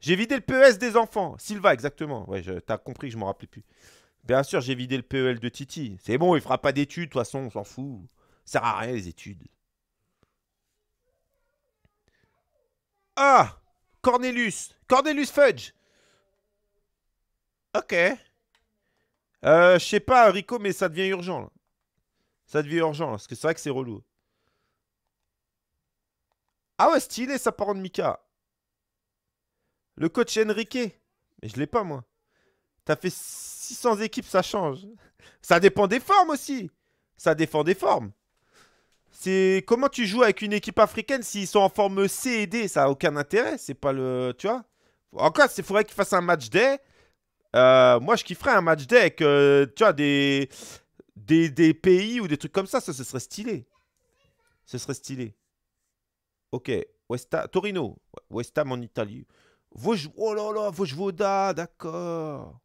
J'ai vidé le PES des enfants. Silva, exactement. Ouais, t'as compris que je m'en rappelais plus. Bien sûr, j'ai vidé le PEL de Titi. C'est bon, il fera pas d'études, de toute façon, on s'en fout. Ça sert à rien les études. Ah Cornelius Cornelius Fudge Ok. Euh, je sais pas, Rico, mais ça devient urgent. Là. Ça devient urgent, parce que c'est vrai que c'est relou. Ah ouais, stylé, ça part en Mika. Le coach Enrique. Mais je l'ai pas, moi. T'as fait 600 équipes, ça change. Ça dépend des formes aussi. Ça dépend des formes. C'est comment tu joues avec une équipe africaine s'ils sont en forme C et D, ça a aucun intérêt. C'est pas le, tu vois. Encore, il faudrait qu'ils fassent un match day. Euh, moi, je kifferais un match day avec, euh, tu des, des, pays ou des trucs comme ça. Ça, ce serait stylé. Ce serait stylé. Ok, Westa, Torino, West Ham en Italie. Vos... oh là là, Vosvoda, d'accord.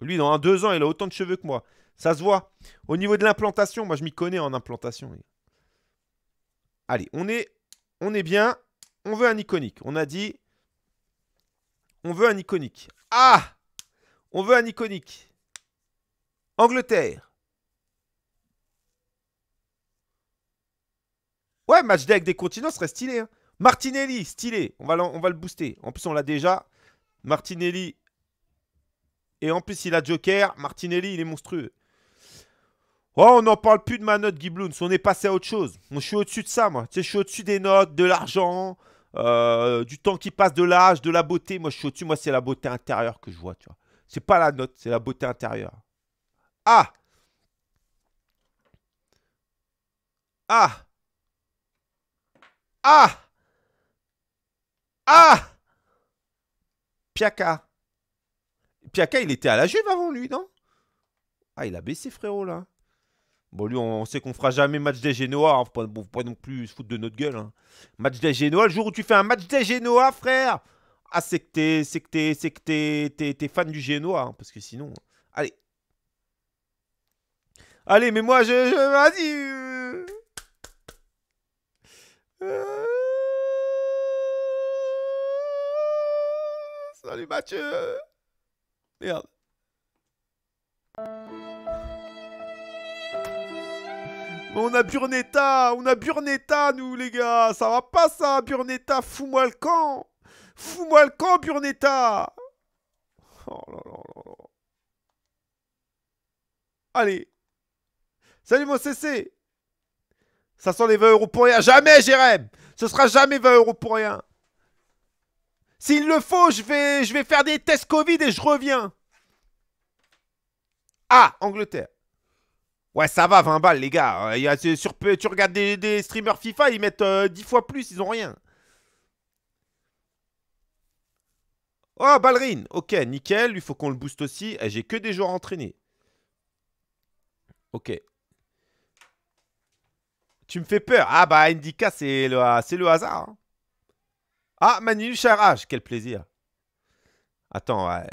Lui, dans un, deux ans, il a autant de cheveux que moi. Ça se voit. Au niveau de l'implantation, moi, je m'y connais en implantation. Allez, on est, on est bien. On veut un iconique. On a dit... On veut un iconique. Ah On veut un iconique. Angleterre. Ouais, match deck des continents serait stylé. Hein. Martinelli, stylé. On va, on va le booster. En plus, on l'a déjà. Martinelli, et en plus, il a Joker. Martinelli, il est monstrueux. Oh, on n'en parle plus de ma note, Guy On est passé à autre chose. Moi, je suis au-dessus de ça, moi. Tu sais, je suis au-dessus des notes, de l'argent, euh, du temps qui passe, de l'âge, de la beauté. Moi, je suis au-dessus. Moi, c'est la beauté intérieure que je vois, tu vois. C'est pas la note, c'est la beauté intérieure. Ah Ah Ah Ah Piaka Piaka, il était à la Juve avant lui, non Ah, il a baissé, frérot, là. Bon, lui, on sait qu'on fera jamais match des Génois. Hein. pas, bon, pas non plus se foutre de notre gueule. Hein. Match des Génois, le jour où tu fais un match des Génois, frère Ah, c'est que t'es, c'est que fan du Génois. Hein, parce que sinon. Allez. Allez, mais moi, je. vas-y euh. Salut Mathieu on a Burnetta, on a Burnetta, nous les gars, ça va pas ça, Burnetta, fous-moi le camp, fous-moi le camp, Burnetta. Oh là là là Allez, salut mon CC. Ça sent les 20 euros pour rien, jamais Jérém, ce sera jamais 20 euros pour rien. S'il le faut, je vais, je vais faire des tests Covid et je reviens. Ah, Angleterre. Ouais, ça va, 20 balles, les gars. Il euh, y a, sur, tu regardes des, streamers FIFA, ils mettent 10 euh, fois plus, ils ont rien. Oh, ballerine. Ok, nickel. Il faut qu'on le booste aussi. Eh, j'ai que des joueurs entraînés. Ok. Tu me fais peur. Ah, bah, Indica, c'est le, le hasard. Hein. Ah, Manu Charage, quel plaisir. Attends, ouais.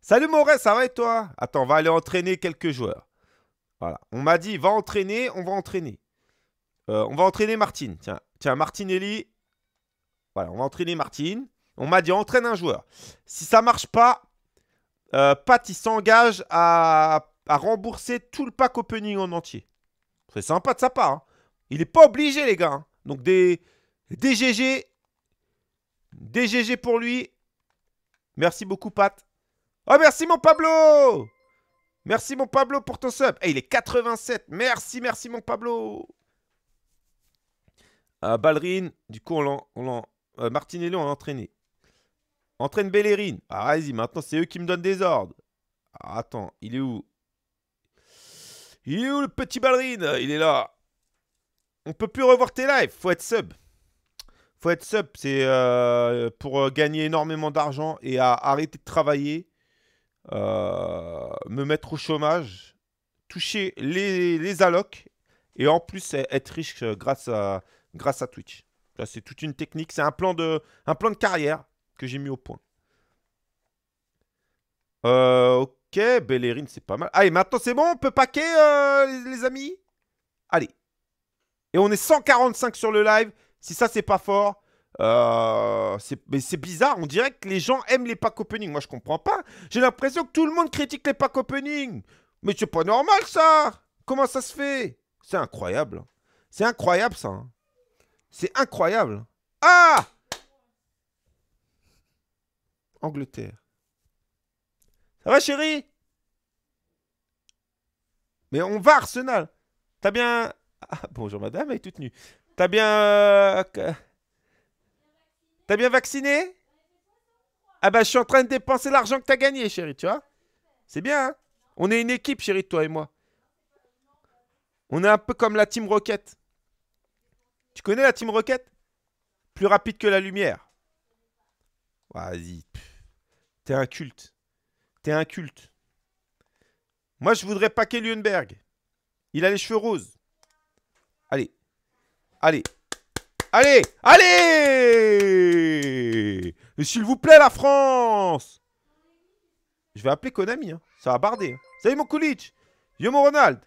Salut Moret, ça va et toi Attends, on va aller entraîner quelques joueurs. Voilà, on m'a dit, va entraîner, on va entraîner. Euh, on va entraîner Martine, tiens. Tiens, Martinelli. Voilà, on va entraîner Martine. On m'a dit, entraîne un joueur. Si ça marche pas, euh, Pat, il s'engage à, rembourser tout le pack opening en entier. C'est sympa de sa part. Hein. Il n'est pas obligé, les gars. Hein. Donc, des, des GG DGG pour lui. Merci beaucoup, Pat. Oh, merci, mon Pablo Merci, mon Pablo, pour ton sub. Eh, il est 87. Merci, merci, mon Pablo. Ah, Ballerine, du coup, on l'a... Euh, Martinello on l'a entraîné. Entraîne Bellerine. Ah, vas-y, maintenant, c'est eux qui me donnent des ordres. Ah, attends, il est où Il est où, le petit Ballerine ah, Il est là. On peut plus revoir tes lives, faut être sub être sub, c'est euh, pour euh, gagner énormément d'argent et arrêter de travailler, euh, me mettre au chômage, toucher les, allocs et en plus e-, être riche grâce à, grâce à Twitch. c'est toute une technique, c'est un, plan de, un plan de carrière que j'ai mis au point. ok, Bellerin, c'est pas mal. Allez, maintenant c'est bon, on peut paquer, les amis Allez. Et on est 145 sur le live. Si ça, c'est pas fort, euh, c'est bizarre, on dirait que les gens aiment les packs opening. Moi, je comprends pas. J'ai l'impression que tout le monde critique les packs opening. Mais c'est pas normal, ça Comment ça se fait C'est incroyable. C'est incroyable, ça. Hein. C'est incroyable. Ah Angleterre. Ça va, chérie Mais on va, Arsenal T'as bien... Ah, bonjour, madame, elle est toute nue. T'as bien... Euh, t'as bien vacciné Ah bah je suis en train de dépenser l'argent que t'as gagné, chérie, tu vois C'est bien, hein On est une équipe, chérie, toi et moi. On est un peu comme la Team Rocket. Tu connais la Team Rocket Plus rapide que la lumière. Vas-y. T'es un culte. T'es un culte. Moi, je voudrais paquer Lundberg. Il a les cheveux roses. Allez. Allez. Allez S'il vous plaît, la France Je vais appeler Konami. Hein. Ça va barder. Hein. Salut, mon Kulich. Yo, mon Ronald.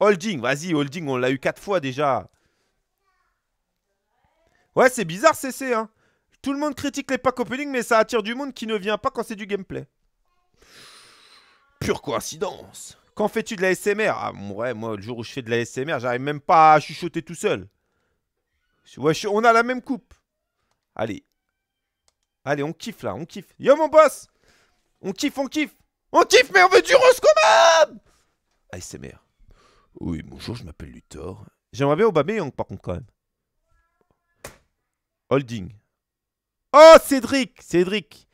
Holding. Vas-y, Holding. On l'a eu quatre fois déjà. Ouais, c'est bizarre, CC. Hein. Tout le monde critique les packs opening, mais ça attire du monde qui ne vient pas quand c'est du gameplay. Pure coïncidence. Qu'en fais-tu de la SMR Ah ouais, moi, le jour où je fais de la SMR, j'arrive même pas à chuchoter tout seul. on a la même coupe. Allez. Allez, on kiffe là, on kiffe. Yo mon boss On kiffe, on kiffe On kiffe, mais on veut du rose quand ASMR. Ah, oui, bonjour, je m'appelle Luthor. J'aimerais bien Aubameyang par contre quand même. Holding. Oh, Cédric Cédric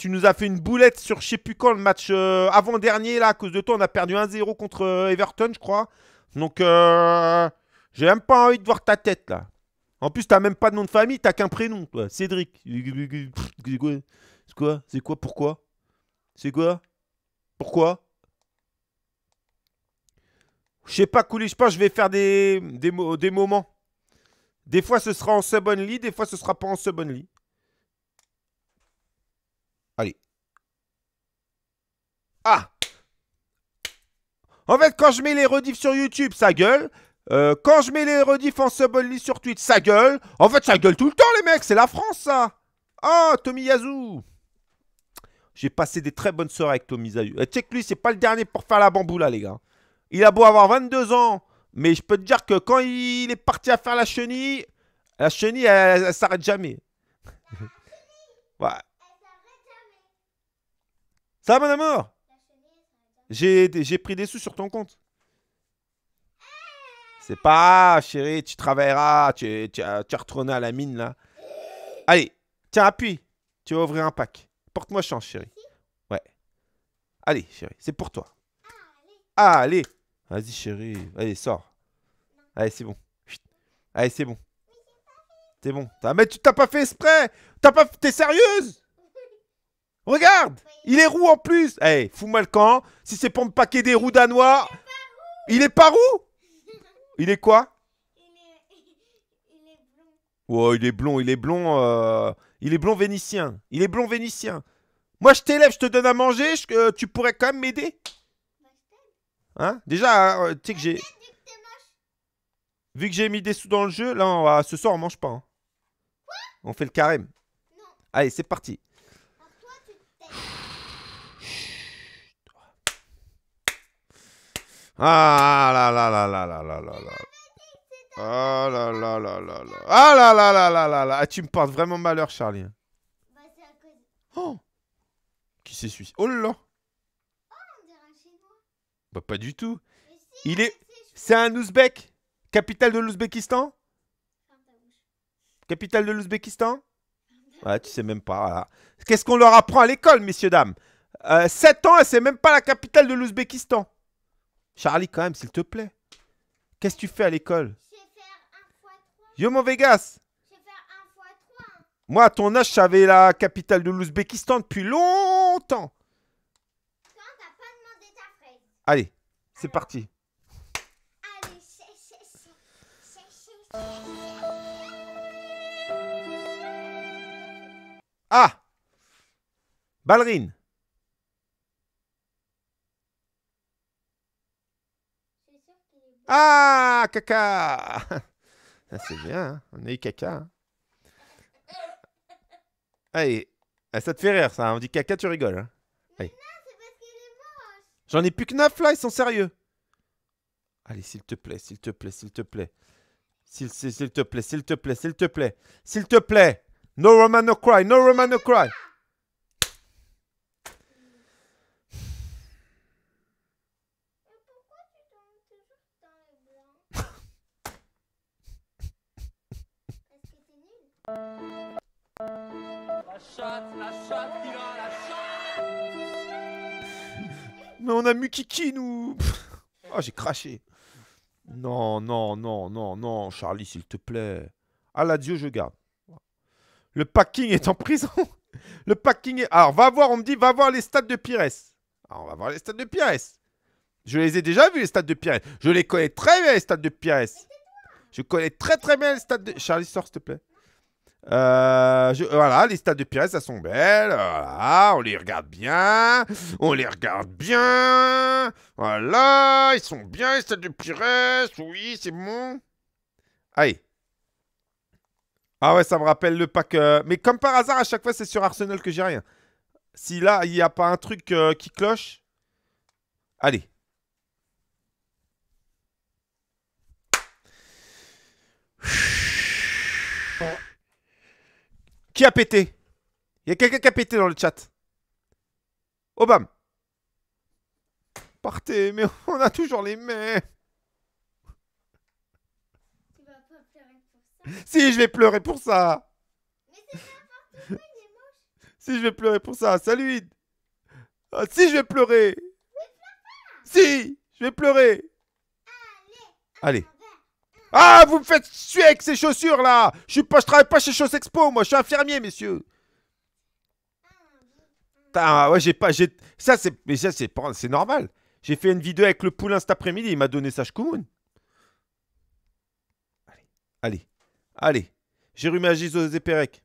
tu nous as fait une boulette sur je sais plus quand le match euh, avant-dernier là à cause de toi on a perdu 1-0 contre euh, Everton je crois. Donc euh, j'ai même pas envie de voir ta tête là. En plus t'as même pas de nom de famille, t'as qu'un prénom toi, Cédric. C'est quoi C'est quoi, Pourquoi C'est quoi Pourquoi Je sais pas coulis je pense je vais faire des des, des moments. Des fois ce sera en sub-only, des fois ce sera pas en sub-only. Allez. Ah En fait, quand je mets les redifs sur YouTube, ça gueule. Euh, quand je mets les redifs en sub-only sur Twitch, ça gueule. En fait, ça gueule tout le temps, les mecs. C'est la France, ça. Oh, Tommy Yazoo. J'ai passé des très bonnes soirées avec Tommy Yazoo. et euh, check lui, c'est pas le dernier pour faire la là, les gars. Il a beau avoir 22 ans. Mais je peux te dire que quand il est parti à faire la chenille, la chenille, elle, s'arrête jamais. ouais. Ça mon amour J'ai pris des sous sur ton compte. C'est pas, chérie, tu travailleras, tu, tu, tu, as retourné à la mine, là. Allez, tiens, appuie. Tu vas ouvrir un pack. Porte-moi chance, chérie. Ouais. Allez, chérie, c'est pour toi. Allez. Vas-y, chérie. Allez, sors. Allez, c'est bon. Allez, c'est bon. C'est bon. mais tu t'as pas fait exprès T'as pas... T'es sérieuse Regarde Il est roux en plus Hey, eh, fous-moi le camp Si c'est pour me paquer des roux danois... Il est pas roux Il est quoi Oh, il est blond, il est blond, euh, il est blond vénitien. Il est blond vénitien. Moi, je t'élève, je te donne à manger, euh, tu pourrais quand même m'aider Hein Déjà, hein, euh, tu sais que j'ai... Vu que j'ai mis des sous dans le jeu, là, ce soir, on mange pas. Hein. Quoi on fait le carême. Non. Allez, c'est parti. Ah là là là là là là là là. Ah là là là là là. Ah là là là là là tu me portes vraiment malheur, Charlie. Oh Qui s'est Oh là Bah, pas du tout. Il est. C'est un ouzbek Capitale de l'Ouzbékistan Capitale de l'Ouzbékistan Ouais, tu sais même pas. Voilà. Qu'est-ce qu'on leur apprend à l'école, messieurs, dames euh, 7 ans, et c'est même pas la capitale de l'Ouzbékistan. Charlie, quand même, s'il te plaît. Qu'est-ce que tu fais à l'école Je vais faire x3. Yo, mon Vegas Je vais faire 1 x 3. Moi, à ton âge, je la capitale de l'Ouzbékistan depuis longtemps. Quand t'as pas demandé ta fraise. Allez, c'est parti. Allez, c'est, Ah Ballerine Ah, caca C'est bien, hein. on a eu caca. Allez, hein. eh, ça te fait rire, ça. On dit caca, tu rigoles. Hein. J'en ai plus que 9 là, ils sont sérieux. Allez, s'il te plaît, s'il te plaît, s'il te plaît. S'il, s'il te plaît, s'il te plaît, s'il te plaît. S'il te plaît. No Roman, no cry. No Roman, no cry. la la Mais on a Mukiki, nous oh, j'ai craché. Non, non, non, non, non, Charlie, s'il te plaît. Ah, à l'adieu, je garde. Le packing est en prison. Le packing est... Alors, va voir, on me dit, va voir les stades de Pires. Alors, on va voir les stades de Pires. Je les ai déjà vus, les stades de Pires. Je les connais très bien, les stades de Pires. Je connais très très bien les stades de... Charlie, sors, s'il te plaît. Euh, voilà, les stades de Pires, ça sont belles. on les regarde bien. On les regarde bien. Voilà, ils sont bien, les stades de Pires. Oui, c'est bon. Allez. Ah ouais, ça me rappelle le pack. Euh, mais comme par hasard, à chaque fois, c'est sur Arsenal que j'ai rien. Si là, il n'y a pas un truc euh, qui cloche. Allez. Qui a pété Il y a quelqu'un qui a pété dans le chat. Obam Partez, mais on a toujours les mains. Si, je vais pleurer pour ça. Si, je vais pleurer pour ça. Salut. si, je vais pleurer. Si, je vais pleurer. allez. Ah, vous me faites suer avec ces chaussures là Je suis pas, je travaille pas chez Chausse Expo, moi, je suis infirmier, messieurs. ouais, j'ai pas, ça c'est, mais ça c'est, normal. J'ai fait une vidéo avec le poulain cet après-midi, il m'a donné sa chkoumoun. Allez, allez, allez. à aux Pérec.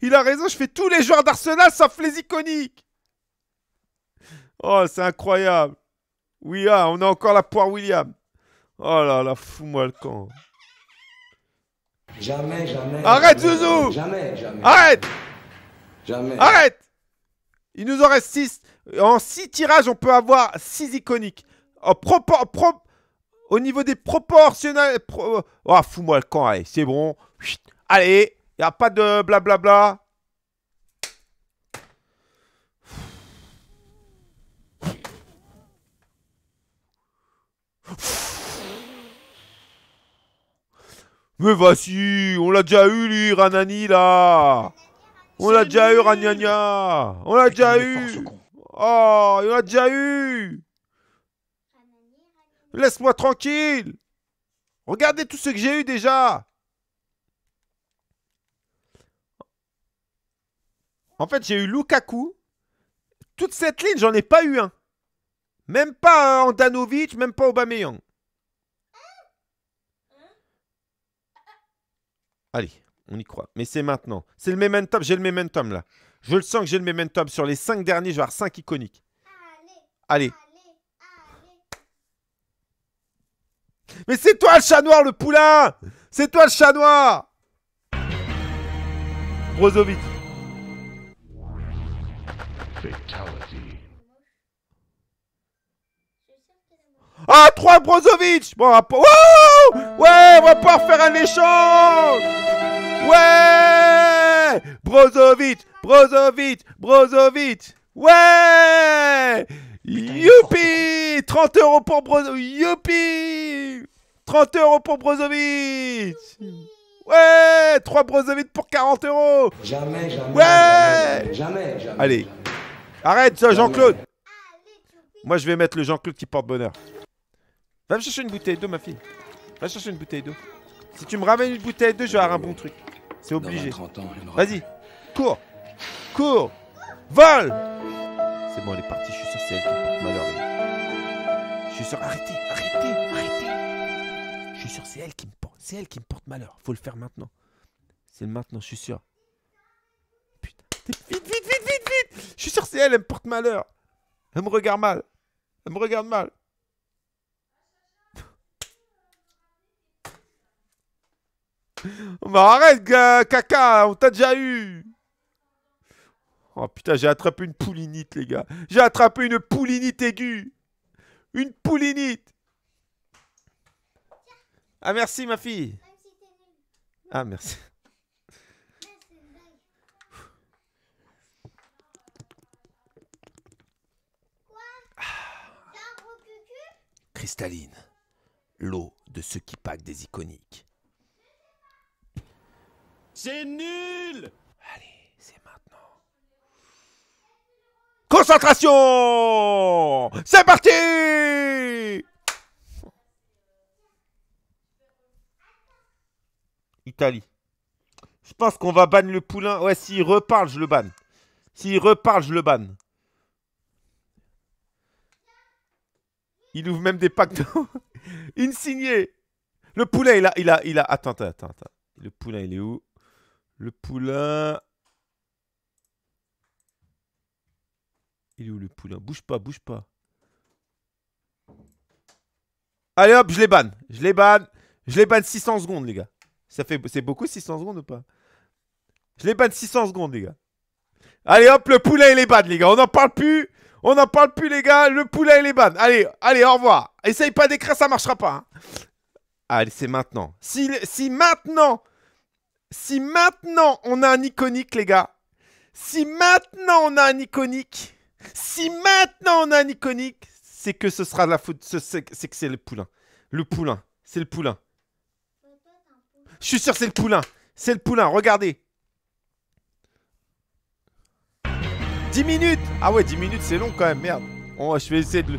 Il a raison, je fais tous les joueurs d'Arsenal sauf les iconiques. Oh, c'est incroyable. Oui, ah, on a encore la poire William. Oh là là, fous-moi le camp. Jamais, jamais. Arrête, Zouzou Jamais, jamais. Arrête Jamais. Arrête Il nous en reste 6. En 6 tirages, on peut avoir 6 iconiques. Au niveau des proportionnels... Oh, fous-moi le camp, allez, c'est bon. Allez, il a pas de blablabla. Mais vas-y, on l'a déjà eu lui, Ranani là. On l'a déjà eu, Ragnagna. On l'a déjà eu. Oh, on l'a déjà eu. Laisse-moi tranquille. Regardez tout ce que j'ai eu déjà. En fait, j'ai eu Lukaku. Toute cette ligne, j'en ai pas eu un. Même pas euh, Andanovic, même pas Aubameyang. Allez, on y croit. Mais c'est maintenant. C'est le momentum, j'ai le momentum là. Je le sens que j'ai le momentum. Sur les cinq derniers, je vais avoir cinq iconiques. Allez. allez. Mais c'est toi le chat noir, le poulain C'est toi le chat noir Brozovic. Ah, 3 Brozovic Bon, Ouais, on va pouvoir faire un échange Ouais Brozovic Brozovic Brozovic Ouais Youpi 30 euros pour Brozovic Youpi 30 euros pour Brozovic Ouais 3 Brozovic pour 40 euros Jamais, jamais Ouais jamais, jamais, jamais Allez Arrête ça, bah Jean-Claude Moi, je vais mettre le Jean-Claude qui porte bonheur. Va me chercher une bouteille d'eau, ma fille. Va chercher une bouteille d'eau. Si tu me ramènes une bouteille d'eau, je vais avoir un bon truc. C'est obligé. Vas-y, cours Cours Vol C'est bon, elle est partie. Je suis sûr c'est elle qui porte malheur. Je suis sûr... Arrêtez Arrêtez Arrêtez Je suis sûr c'est qui me porte... C'est elle qui me porte malheur. Faut le faire maintenant. C'est maintenant, je suis sûr. Putain. Vite, vite, vite je suis sûr que c'est elle, elle me porte malheur. Elle me regarde mal. Elle me regarde mal. arrête, caca, on t'a déjà eu. Oh putain, j'ai attrapé une poulinite, les gars. J'ai attrapé une poulinite aiguë. Une poulinite. Ah merci, ma fille. Ah merci. Staline, l'eau de ceux qui packent des iconiques. C'est nul Allez, c'est maintenant. Concentration C'est parti Italie. Je pense qu'on va ban le poulain. Ouais, s'il reparle, je le banne. S'il reparle, je le banne. Il ouvre même des Une Insigné. Le poulain, il a, il a, il a. Attends, attends, attends. Le poulain, il est où Le poulain. Il est où le poulain Bouge pas, bouge pas. Allez hop, je les banne. Je les banne. Je les banne 600 secondes, les gars. Ça fait, c'est beaucoup 600 secondes ou pas Je les banne 600 secondes, les gars. Allez hop, le poulain, il est banne, les gars. On n'en parle plus. On n'en parle plus, les gars. Le poulain, et les ban. Allez, allez, au revoir. Essaye pas d'écrire, ça marchera pas. Hein. Allez, c'est maintenant. Si, si maintenant, si maintenant on a un iconique, les gars. Si maintenant on a un iconique. Si maintenant on a un iconique, c'est que ce sera la faute. C'est que c'est le poulain. Le poulain. C'est le poulain. Je suis sûr c'est le poulain. C'est le poulain, regardez. 10 minutes ah ouais, 10 minutes, c'est long quand même, merde. Oh, je vais essayer de le...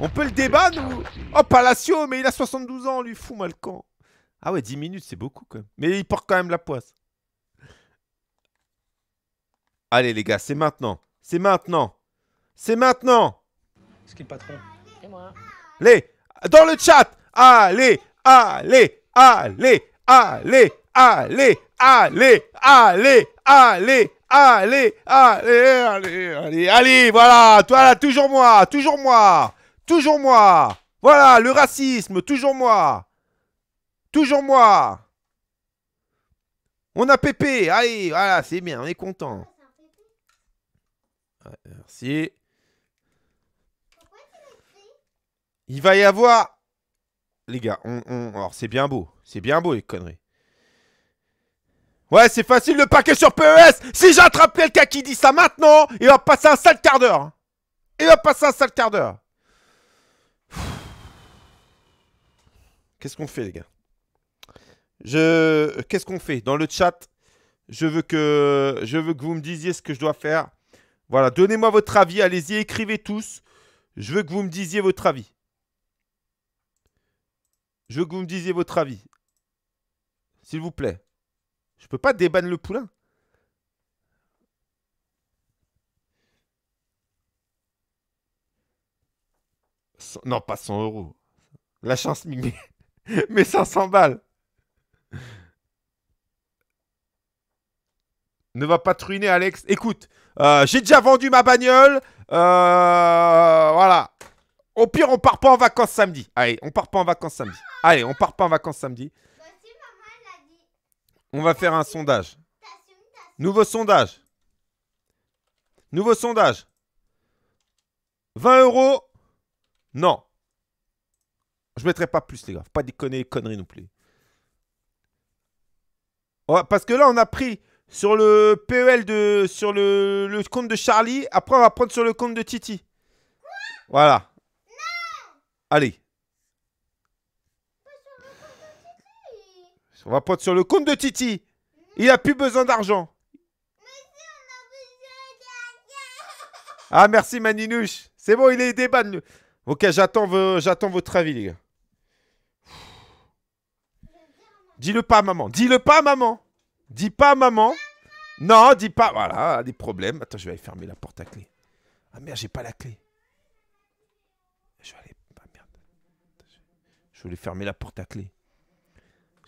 On peut le débattre ou... Oh, Palacio, mais il a 72 ans, lui, fou mal camp. Ah ouais, 10 minutes, c'est beaucoup quand même. Mais il porte quand même la poisse. Allez les gars, c'est maintenant. C'est maintenant. C'est maintenant. Ce qui est patron C'est moi. Les dans le chat. Allez, allez, allez, allez, allez, allez, allez, allez, Allez, allez, allez, allez, allez, voilà, toi là, toujours moi, toujours moi, toujours moi. Voilà, le racisme, toujours moi. Toujours moi. On a Pépé, allez, voilà, c'est bien, on est content. Ah, merci. Il va y avoir... Les gars, on... alors c'est bien beau, c'est bien beau les conneries. Ouais, c'est facile de paquet sur PES Si j'attrape quelqu'un qui dit ça maintenant, il va passer un sale quart d'heure. Il va passer un sale quart d'heure. Qu'est-ce qu'on fait, les gars Je... Qu'est-ce qu'on fait Dans le chat, je veux, que... je veux que vous me disiez ce que je dois faire. Voilà, donnez-moi votre avis. Allez-y, écrivez tous. Je veux que vous me disiez votre avis. Je veux que vous me disiez votre avis. S'il vous plaît. Je peux pas débanner le poulain. Non, pas 100 euros. La chance, mais, mais 500 balles. Ne va pas truiner Alex. Écoute, euh, j'ai déjà vendu ma bagnole. Euh, voilà. Au pire, on part pas en vacances samedi. Allez, on part pas en vacances samedi. Allez, on part pas en vacances samedi. On va faire un sondage. Nouveau sondage. Nouveau sondage. 20 euros Non. Je mettrai pas plus, les gars. pas déconner, conneries non plus. Oh, parce que là, on a pris sur le PEL de. sur le, le, compte de Charlie. Après, on va prendre sur le compte de Titi. Voilà. Allez. On va prendre sur le compte de Titi. Il a plus besoin d'argent. Ah, merci, Maninouche. C'est bon, il est débat. Ok, j'attends votre avis, les gars. Dis-le pas, maman. Dis-le pas, maman. Dis pas, maman. Non, dis pas. Voilà, des problèmes. Attends, je vais aller fermer la porte à clé. Ah merde, j'ai pas la clé. Je vais aller. Ah merde. Je voulais fermer la porte à clé.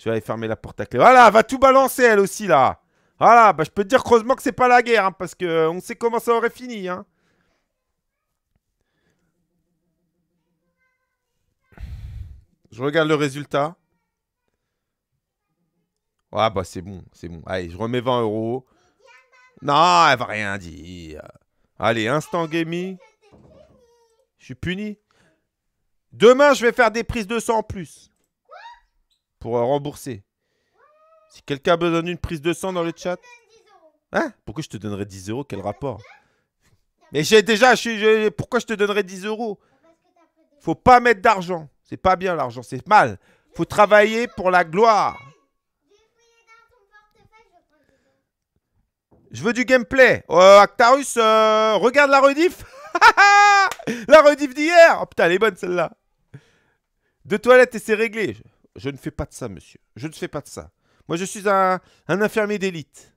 Je vais aller fermer la porte à clé. Voilà, va tout balancer elle aussi là. Voilà, bah je peux te dire creusement que c'est pas la guerre, hein, parce que euh, on sait comment ça aurait fini. Hein. Je regarde le résultat. Ah bah c'est bon, c'est bon. Allez, je remets 20 euros. Non, elle va rien dire. Allez, instant gaming. Je suis puni. Demain, je vais faire des prises de sang en plus pour euh, rembourser. Si quelqu'un a besoin d'une prise de sang dans le chat. Hein Pourquoi je te donnerais 10 euros Quel rapport Mais j'ai déjà. pourquoi je te donnerais 10 euros Faut pas mettre d'argent. C'est pas bien l'argent, c'est mal. Faut travailler pour la gloire. Je veux du gameplay. Euh, Actarus, euh, regarde la rediff. la rediff d'hier. Oh putain, elle est bonne celle-là. Deux toilettes et c'est réglé. Je ne fais pas de ça, monsieur. Je ne fais pas de ça. Moi, je suis un, infirmier d'élite.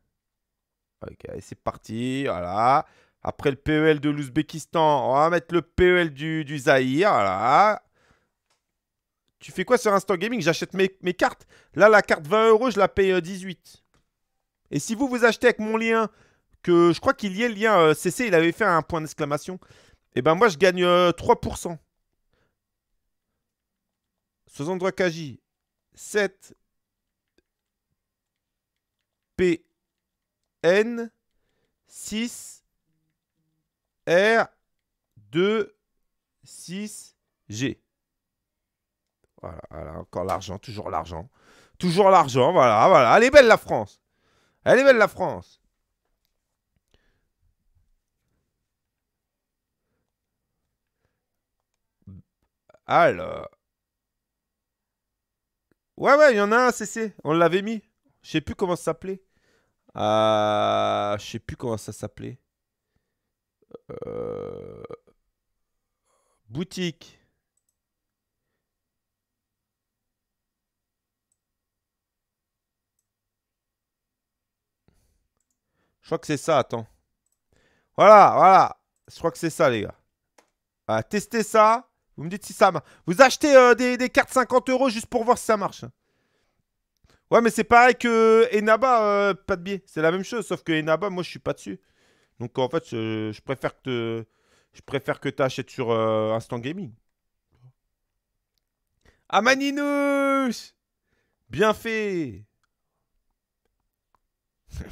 Ok, c'est parti. Voilà. Après le PEL de l'Ouzbékistan, on va mettre le PEL du, du Zahir. Voilà. Tu fais quoi sur Instant Gaming J'achète mes, cartes. Là, la carte 20 euros, je la paye 18. Euh, et si vous vous achetez avec mon lien, que je crois qu'il y ait le lien CC, euh, il avait fait un point d'exclamation, et eh ben moi, je gagne 3%. 3%. endroit KJ. 7 P, N, 6 R 2 6 G. voilà encore l'argent, toujours l'argent. Toujours l'argent, voilà, voilà. Elle est belle la France. Elle est belle la France. Alors, Ouais, ouais, il y en a un CC. On l'avait mis. Je sais plus comment ça s'appelait. Ah, je sais plus comment ça s'appelait. Euh, boutique. Je crois que c'est ça, attends. Voilà, voilà. Je crois que c'est ça, les gars. à ah, testez ça. Vous me dites si ça marche. Vous achetez euh, des, cartes 50 euros juste pour voir si ça marche. Ouais, mais c'est pareil que Enaba, euh, pas de biais. C'est la même chose, sauf que Enaba, moi, je suis pas dessus. Donc, en fait, euh, je, préfère que tu je préfère que t'achètes sur Instant Gaming. Amaninous Bien fait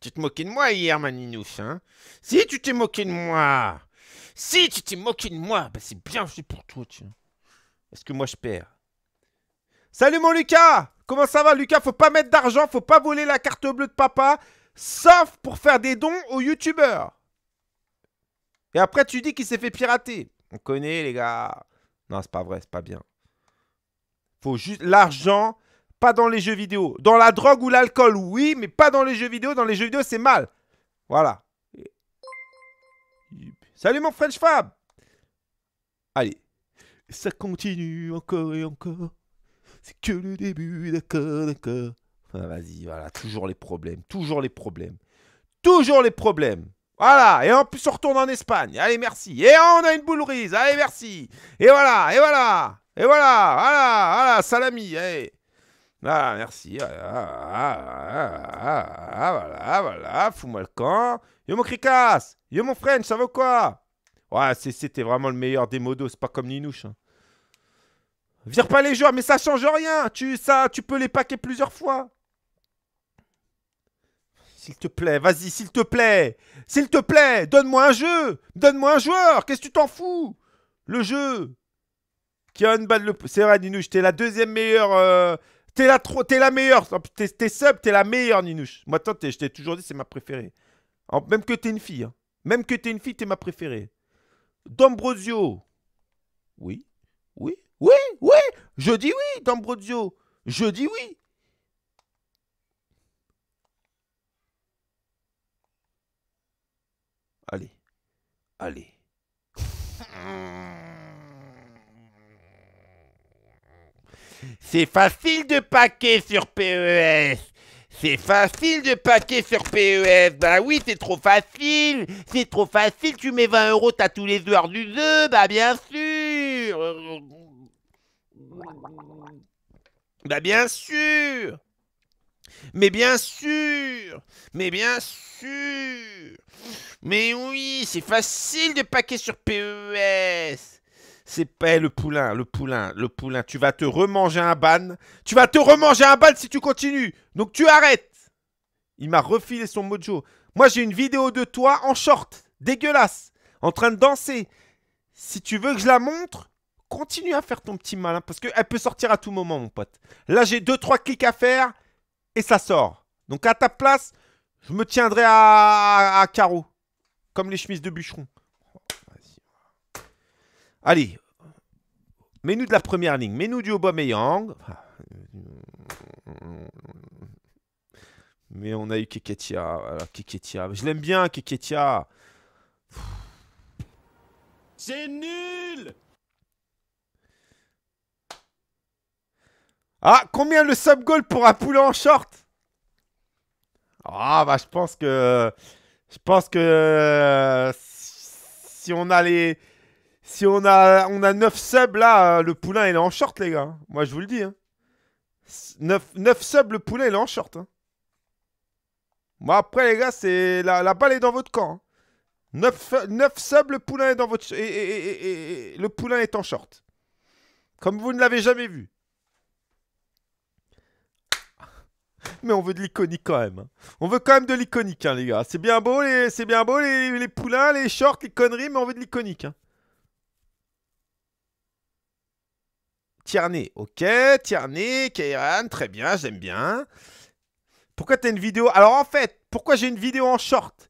Tu te moquais de moi hier, Maninous, hein? Si, tu t'es moqué de moi si tu t'es moqué de moi, ben, c'est bien fait pour toi, Est-ce que moi je perds Salut mon Lucas Comment ça va Lucas Faut pas mettre d'argent, faut pas voler la carte bleue de papa, sauf pour faire des dons aux youtubeurs. Et après tu dis qu'il s'est fait pirater. On connaît les gars. Non, c'est pas vrai, c'est pas bien. Faut juste l'argent, pas dans les jeux vidéo. Dans la drogue ou l'alcool, oui, mais pas dans les jeux vidéo. Dans les jeux vidéo, c'est mal. Voilà. Salut mon French Fab Allez, ça continue encore et encore. C'est que le début, d'accord, d'accord. enfin Vas-y, voilà, toujours les problèmes, toujours les problèmes. Toujours les problèmes. Voilà, et en plus on retourne en Espagne. Allez, merci. Et on a une boule rise. Allez, merci. Et voilà, et voilà. Et voilà, voilà, voilà, salami. Allez. Eh. Ah, merci. Ah, ah, ah, ah, voilà, voilà, fous-moi le camp. Yo mon Cricasse Yo mon French, ça vaut quoi Ouais, c'était vraiment le meilleur des modos, c'est pas comme Ninouche. Hein. Vire pas les joueurs, mais ça change rien Tu ça, tu peux les paquer plusieurs fois S'il te plaît, vas-y, s'il te plaît S'il te plaît, donne-moi un jeu Donne-moi un joueur Qu'est-ce que tu t'en fous Le jeu Qui a une balle le... C'est vrai, Ninouche, t'es la deuxième meilleure... Euh, T'es la, la meilleure. T'es, sub, t'es la meilleure, Ninouche. Moi, attends, je t'ai toujours dit, c'est ma préférée. même que t'es une fille. Hein. Même que t'es une fille, t'es ma préférée. D'Ambrosio. Oui. Oui. Oui. Oui. Je dis oui, D'Ambrosio. Je dis oui. Allez. Allez. C'est facile de paquer sur PES. C'est facile de paquer sur PES. Bah oui, c'est trop facile. C'est trop facile. Tu mets 20 euros, t'as tous les joueurs du jeu. Bah bien sûr. Bah bien sûr. Mais bien sûr Mais bien sûr Mais oui, c'est facile de paquer sur PES c'est pas le poulain, le poulain, le poulain. Tu vas te remanger un ban. Tu vas te remanger un ban si tu continues. Donc tu arrêtes. Il m'a refilé son mojo. Moi, j'ai une vidéo de toi en short, dégueulasse, en train de danser. Si tu veux que je la montre, continue à faire ton petit malin parce qu'elle peut sortir à tout moment, mon pote. Là, j'ai deux, trois clics à faire et ça sort. Donc à ta place, je me tiendrai à, à carreau, comme les chemises de bûcheron. Allez, Mets-nous de la première ligne. Mets-nous du Aubameyang. Mais on a eu Keketia. Keketia. Je l'aime bien, Keketia. C'est nul Ah, combien le sub-goal pour un poulet en short Ah, bah je pense que... Je pense que... Euh, si on a les... Si on a, on a 9 subs là, euh, le poulain il est en short, les gars. Moi je vous le dis. 9, hein. subs, le poulain il est en short. Hein. moi après, les gars, c'est la, balle est dans votre camp. 9, hein. subs, le poulain est dans votre. Et, le poulain est en short. Comme vous ne l'avez jamais vu. Mais on veut de l'iconique quand même. On veut quand même de l'iconique, les gars. C'est bien beau, les, bien beau les, les, poulains, les shorts, les conneries, mais on veut de l'iconique. Tierney, ok. Tierney, Kairan, très bien, j'aime bien. Pourquoi t'as une vidéo Alors en fait, pourquoi j'ai une vidéo en short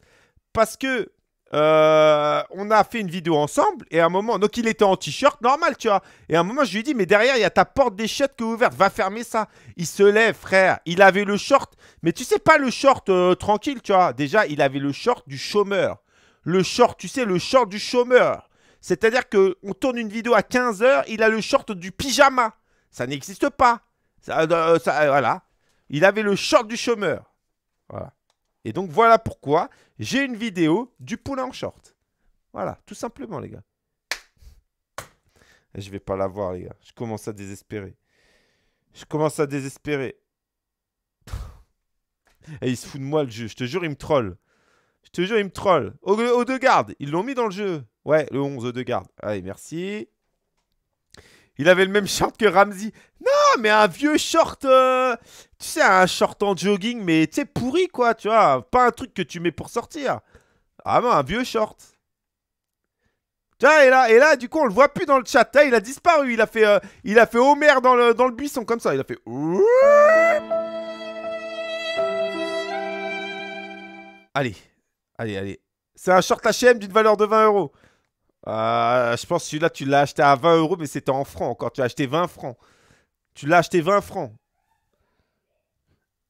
Parce que euh, on a fait une vidéo ensemble et à un moment, donc il était en t-shirt, normal, tu vois. Et à un moment, je lui ai dit, mais derrière, il y a ta porte des chiottes qui est ouverte, va fermer ça. Il se lève, frère. Il avait le short, mais tu sais pas le short euh, tranquille, tu vois. Déjà, il avait le short du chômeur. Le short, tu sais, le short du chômeur. C'est-à-dire qu'on tourne une vidéo à 15h, il a le short du pyjama. Ça n'existe pas. Ça, euh, euh, voilà. Il avait le short du chômeur. Voilà. Et donc voilà pourquoi j'ai une vidéo du poulet en short. Voilà, tout simplement les gars. Je vais pas la voir les gars. Je commence à désespérer. Je commence à désespérer. Et eh, il se fout de moi le jeu. Je te jure, il me troll. Je te jure, il me troll. Au, au deux gardes, ils l'ont mis dans le jeu. Ouais, le 11 de garde. Allez, merci. Il avait le même short que Ramsey. Non, mais un vieux short. Euh, tu sais, un short en jogging, mais tu sais, pourri quoi, tu vois. Pas un truc que tu mets pour sortir. Ah non, un vieux short. Tu vois, et là, et là, du coup, on le voit plus dans le chat. il a disparu. Il a fait, euh, il a fait Homer dans le, dans le buisson comme ça. Il a fait. Allez, allez, allez. C'est un short HM d'une valeur de 20 euros. Euh, je pense que celui-là, tu l'as acheté à 20 euros, mais c'était en francs encore. Tu as acheté 20 francs. Tu l'as acheté 20 francs.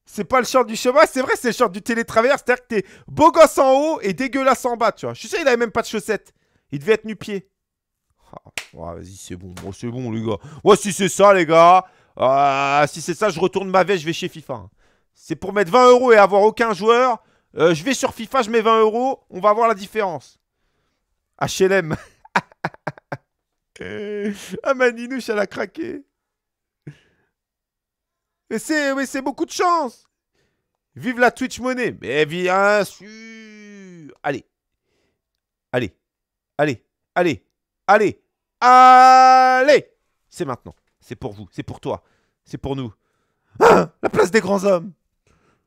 C'est pas le short du chemin, c'est vrai, c'est le short du télétravers. C'est-à-dire que t'es beau gosse en haut et dégueulasse en bas, tu vois. Je suis sûr, il avait même pas de chaussettes. Il devait être nu-pied. Ah, vas-y, c'est bon, c'est bon, les gars. Ouais, si c'est ça, les gars. Euh, si c'est ça, je retourne ma veste, je vais chez FIFA. C'est pour mettre 20 euros et avoir aucun joueur. Euh, je vais sur FIFA, je mets 20 euros. On va voir la différence. HLM. ah, Maninouche, elle a craqué. Mais c'est beaucoup de chance. Vive la Twitch monnaie. Mais bien sûr. Allez. Allez. Allez. Allez. Allez. Allez. C'est maintenant. C'est pour vous. C'est pour toi. C'est pour nous. Hein? la place des grands hommes.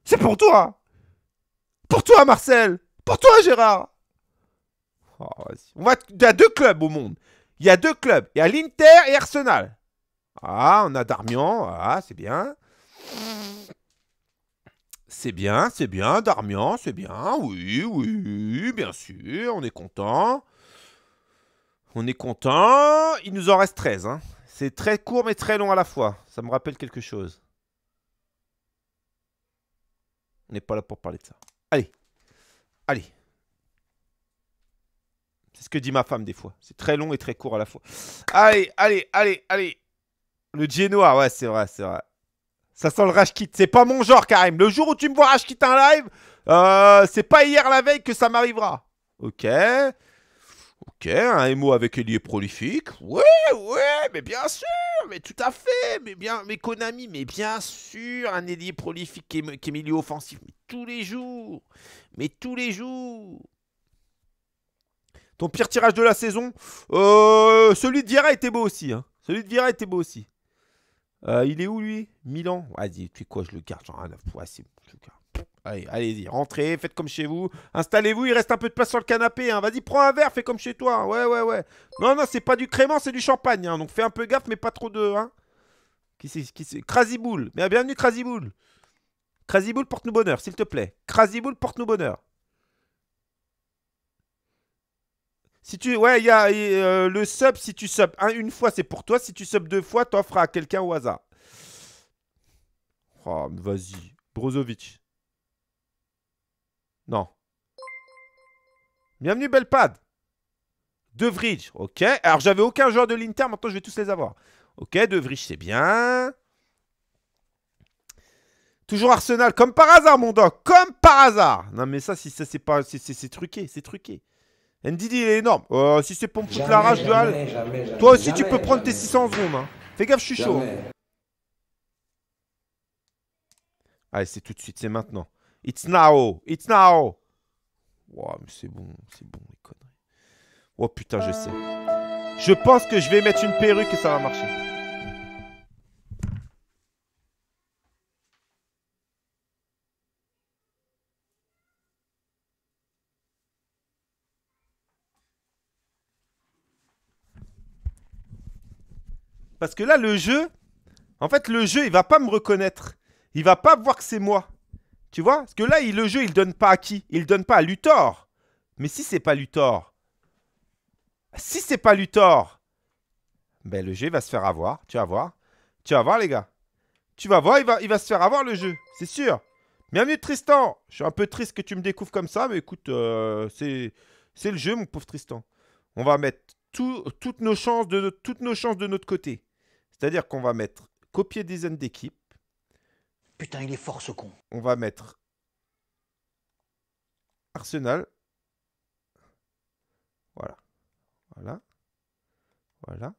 C'est pour toi. Pour toi, Marcel. Pour toi, Gérard. Oh, on va... Il y a deux clubs au monde. Il y a deux clubs. Il y a l'Inter et Arsenal. Ah, on a Darmian. Ah, c'est bien. C'est bien, c'est bien, Darmian, c'est bien. Oui, oui, bien sûr, on est content. On est content. Il nous en reste 13. Hein. C'est très court mais très long à la fois. Ça me rappelle quelque chose. On n'est pas là pour parler de ça. Allez. Allez. C'est ce que dit ma femme des fois. C'est très long et très court à la fois. Allez, allez, allez, allez. Le Genoa, ouais, c'est vrai, c'est vrai. Ça sent le rage C'est pas mon genre, Karim. Le jour où tu me vois rage kit en live, euh, c'est pas hier la veille que ça m'arrivera. Ok. Ok, un émo avec Elie prolifique. Ouais, ouais, mais bien sûr, mais tout à fait, mais bien, mais Konami, mais bien sûr, un ailier prolifique qui est milieu offensif, mais tous les jours, mais tous les jours. Ton pire tirage de la saison euh, Celui de Vira était beau aussi. Hein. Celui de Vira était beau aussi. Euh, il est où lui Milan Vas-y, tu fais quoi, je le garde. Allez, y rentrez, faites comme chez vous. Installez-vous, il reste un peu de place sur le canapé. Hein. Vas-y, prends un verre, fais comme chez toi. Hein. Ouais, ouais, ouais. Non, non, c'est pas du crément, c'est du champagne. Donc fais un peu gaffe, mais pas trop de. Hein. Qui c'est Qui c'est Mais Bienvenue, Crazy Bull, porte-nous bonheur, s'il te plaît. Bull, porte-nous bonheur. Si tu, ouais, il y a euh, le sub, si tu sub une fois, c'est pour toi. Si tu sub deux fois, t'offres à quelqu'un au hasard. Oh, vas-y. Brozovic. Non. Bienvenue, Belpad. De ok. Alors, j'avais aucun joueur de l'Inter, maintenant, je vais tous les avoir. Ok, De c'est bien. Toujours Arsenal, comme par hasard, mon doc. Comme par hasard. Non, mais ça, si ça, c'est pas... C'est truqué, c'est truqué. Ndidi, il est énorme. Euh, si c'est pour me foutre la rage de Hal, toi aussi tu peux prendre tes 600 secondes. Hein. Fais gaffe, je suis chaud. Hein. Allez, c'est tout de suite, c'est maintenant. It's now, it's now. Wow, mais c'est bon, c'est bon, les conneries. Oh putain, je sais. Je pense que je vais mettre une perruque et ça va marcher. Parce que là, le jeu, en fait, le jeu, il va pas me reconnaître. Il va pas voir que c'est moi. Tu vois Parce que là, il, le jeu, il donne pas à qui Il donne pas à Luthor. Mais si c'est pas Luthor, si c'est pas Luthor, ben le jeu il va se faire avoir. Tu vas voir. Tu vas voir, les gars. Tu vas voir, il va, il va se faire avoir le jeu. C'est sûr. Bienvenue, Tristan. Je suis un peu triste que tu me découvres comme ça, mais écoute, euh, c'est le jeu, mon pauvre Tristan. On va mettre toutes, nos chances de, toutes nos chances de notre côté. C'est-à-dire qu'on va mettre copier dizaines d'équipe. Putain, il est fort ce con. On va mettre Arsenal. Voilà. Voilà. Voilà.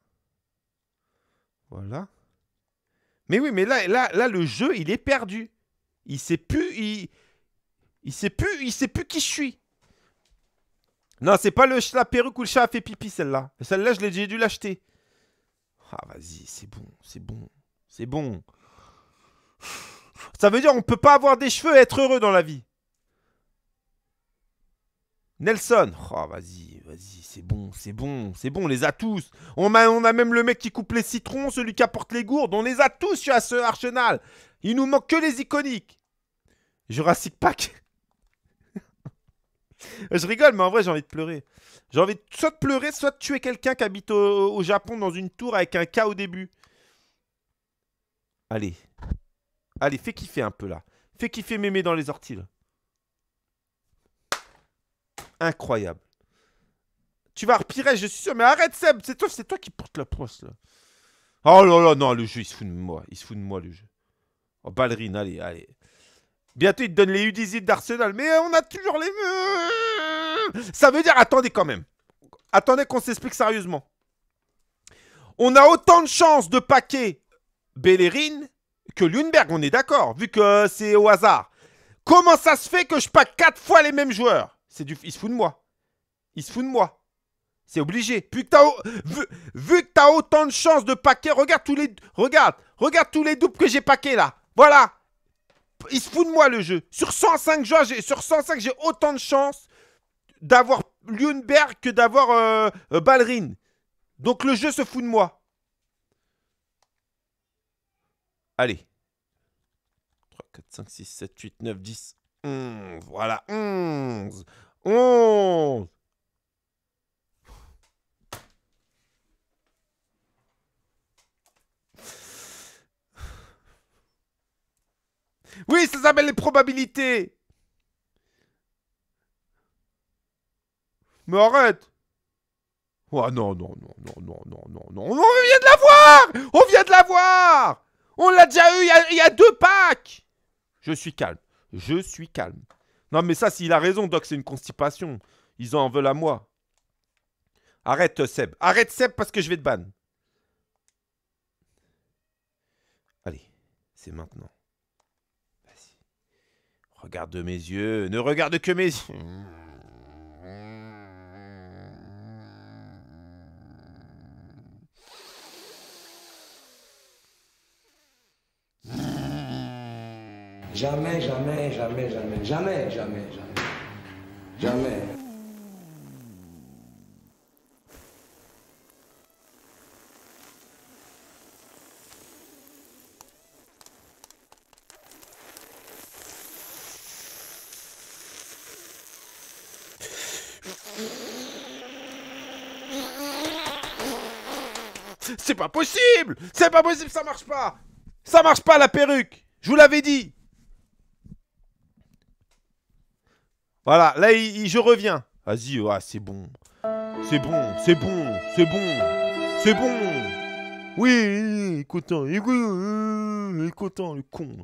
Voilà. Mais oui, mais là, là, là, le jeu, il est perdu. Il sait plus, il, il sait plus, il sait plus qui je suis. Non, c'est pas le, la perruque où le chat a fait pipi, celle-là. Celle-là, je l'ai dû l'acheter. Ah, vas-y, c'est bon, c'est bon, c'est bon. Ça veut dire on peut pas avoir des cheveux et être heureux dans la vie. Nelson, oh, vas-y, vas-y, c'est bon, c'est bon, c'est bon, on les a tous. On a, on a, même le mec qui coupe les citrons, celui qui apporte les gourdes, on les a tous à ce Arsenal. Il nous manque que les iconiques. Jurassic Park. Je rigole, mais en vrai, j'ai envie de pleurer. J'ai envie de soit de pleurer, soit de tuer quelqu'un qui habite au, Japon dans une tour avec un K au début. Allez. Allez, fais kiffer un peu là. Fais kiffer mémé dans les orties Incroyable. Tu vas repirer, je suis sûr. Mais arrête, Seb, c'est toi, c'est toi qui porte la poisse là. Oh là là, non, le jeu, il se fout de moi. Il se fout de moi, le jeu. Oh, ballerine, allez, allez. Bientôt, ils te donnent les U18 d'Arsenal. Mais euh, on a toujours les... Ça veut dire, attendez quand même. Attendez qu'on s'explique sérieusement. On a autant de chances de paquer Bellerin que Lundberg, on est d'accord, vu que c'est au hasard. Comment ça se fait que je paque 4 fois les mêmes joueurs C'est du... ils se foutent de moi. Ils se foutent de moi. C'est obligé. Vu que as... Vu... que autant de chances de paquer, regarde tous les... Regarde, regarde tous les doubles que j'ai paqués là. Voilà il se fout de moi le jeu. Sur 105 joueurs, sur 105, j'ai autant de chances d'avoir Lundberg que d'avoir euh, euh Donc le jeu se fout de moi. Allez. 3, 4, 5, 6, 7, 8, 9, 10, Voilà, 11. 11. Oui, ça s'appelle les probabilités. Mais arrête. Oh non, non, non, non, non, non, non, non. On vient de la voir On vient de la voir On l'a déjà eu il y, a, deux packs Je suis calme. Je suis calme. Non, mais ça, s'il a raison, Doc, c'est une constipation. Ils en veulent à moi. Arrête, Seb. Arrête, Seb, parce que je vais te ban. Allez, c'est maintenant. Regarde mes yeux, ne regarde que mes yeux. Jamais, jamais, jamais, jamais, jamais, jamais, jamais. Jamais. C'est pas possible C'est pas possible, ça marche pas Ça marche pas la perruque Je vous l'avais dit Voilà, là, je reviens. Vas-y, c'est bon. C'est bon, c'est bon, c'est bon, c'est bon. Oui, écoutant, écoutant, le con.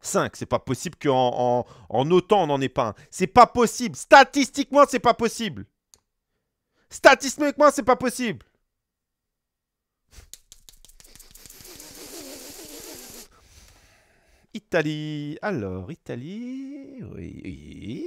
5, c'est pas possible qu'en en, autant on n'en ait pas un. C'est pas possible, statistiquement c'est pas possible. Statistiquement, c'est pas possible. Italie. Alors, Italie. Oui.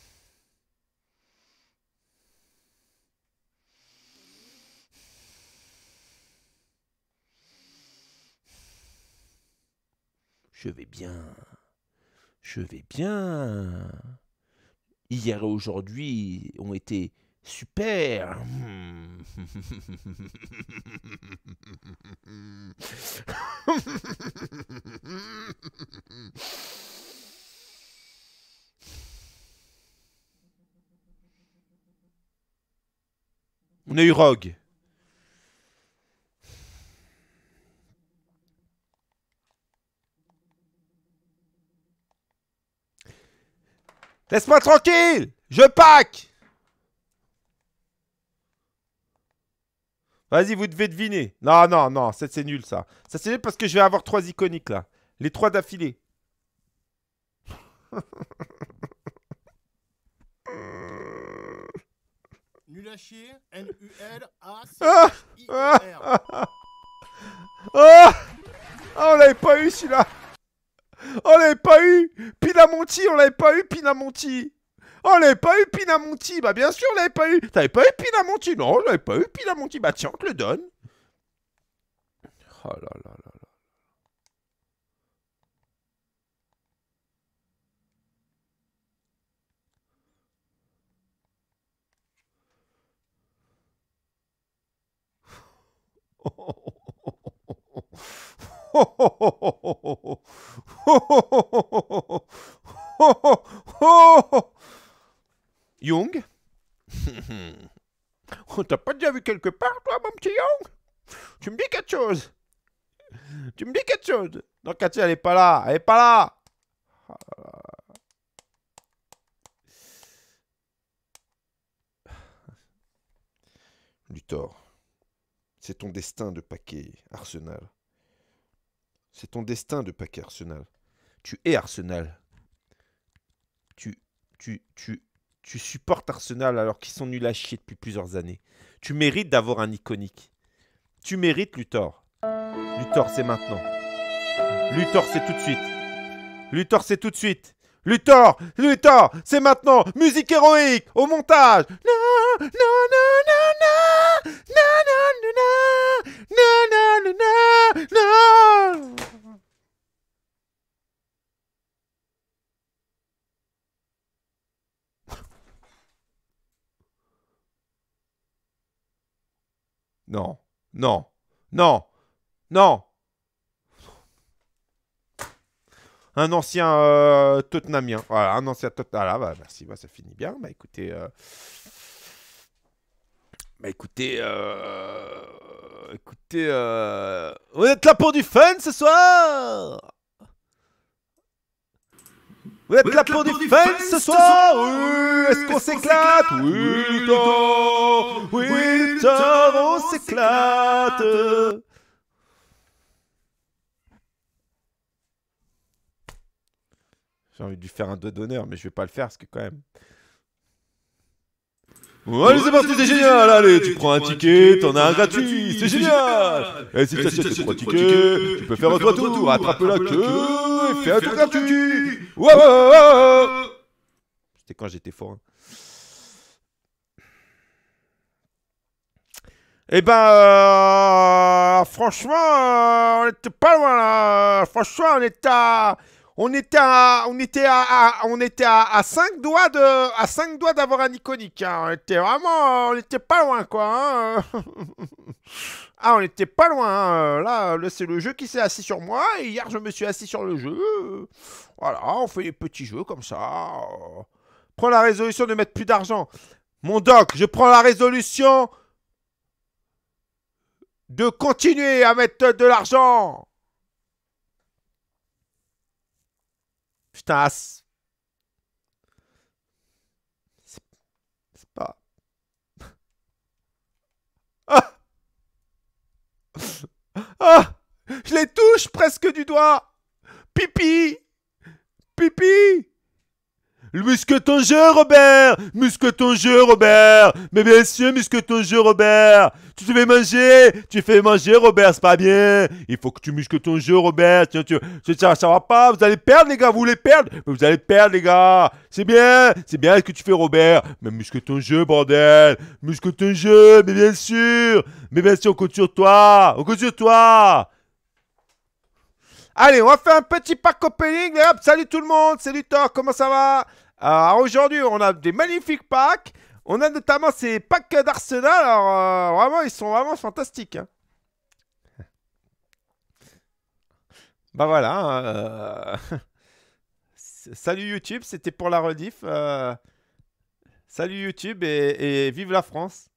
Je vais bien. Je vais bien. Hier et aujourd'hui ont été super. On a eu Rogue. Laisse-moi tranquille Je pack Vas-y, vous devez deviner. Non, non, non, ça c'est nul ça. Ça c'est nul parce que je vais avoir trois iconiques là. Les trois d'affilée. Nul à chier, N-U-L-A-C-I-R. Ah. Oh, oh On l'avait pas eu celui-là on l'avait pas eu, Pinamonti. Oh, on l'avait pas eu, Pinamonti. Bah, bien sûr, on l'avait pas eu. T'avais pas eu, Pinamonti. Non, on l'avait pas eu, Pinamonti. Bah, tiens, on te le donne. Oh là là là là. oh, oh, Young t'as pas déjà vu quelque part, toi, mon petit Young Tu me dis quelque chose Tu me dis quelque chose Non, Cathy, elle est pas là Elle est pas là Luthor, C'est ton destin de paquet Arsenal. C'est ton destin de paquet Arsenal. Tu es Arsenal. Tu, tu, tu, tu supportes Arsenal alors qu'ils sont nuls à chier depuis plusieurs années. Tu mérites d'avoir un iconique. Tu mérites Luthor. Luthor, c'est maintenant. Luthor, c'est tout de suite. Luthor, c'est tout de suite. Luthor, Luthor, c'est maintenant. Musique héroïque au montage. Non, non, non, non, non, non, non, non, non, non, non, non, non. Non. Non. Non. Non. Un ancien Totnamien. Euh, tottenhamien. Voilà, un ancien Tottenham. Ah bah, merci, bah, ça finit bien. Bah écoutez. Euh, bah écoutez. Euh, écoutez. Vous êtes là pour du fun ce soir vous êtes la pour du fun ce soir est-ce qu'on s'éclate Oui, le Oui, le on s'éclate J'ai envie de lui faire un doigt d'honneur, mais je vais pas le faire parce que quand même... Ouais, allez, c'est parti, c'est génial! Allez, tu prends un ticket, t'en as un gratuit, c'est génial! Et eh, si eh, tu as trois tickets, tu peux faire un tour, attrape la queue et fais un tour gratuit! Wow C'était quand j'étais fort. et hein. Eh ben, euh, franchement, on était pas loin là. Franchement, on était à, on était on était à, on était à, 5 doigts de, à 5 doigts d'avoir un iconique. Hein. On était vraiment, on pas loin quoi. Hein. Ah, on était pas loin. Hein. Euh, euh, là, c'est le jeu qui s'est assis sur moi. Et hier, je me suis assis sur le jeu. Voilà, on fait des petits jeux comme ça. Euh, prends la résolution de mettre plus d'argent. Mon doc, je prends la résolution de continuer à mettre de l'argent. Putain, Ah Je les touche presque du doigt Pipi Pipi ton jeu, Robert ton jeu, Robert Mais bien sûr, ton jeu, Robert Tu te fais manger Tu fais manger, Robert, c'est pas bien Il faut que tu musques ton jeu, Robert Tiens, tu, ça, ça va pas, vous allez perdre, les gars, vous voulez perdre vous allez perdre, les gars C'est bien C'est bien ce que tu fais, Robert Mais musque ton jeu, bordel Musque ton jeu, mais bien sûr Mais bien sûr, on compte sur toi On compte sur toi Allez, on va faire un petit pack opening. salut tout le monde, salut Thor, comment ça va Alors aujourd'hui, on a des magnifiques packs. On a notamment ces packs d'Arsenal. Alors euh, vraiment, ils sont vraiment fantastiques. Hein. Bah voilà. Hein, euh, salut YouTube, c'était pour la rediff. Euh, salut YouTube et vive la France.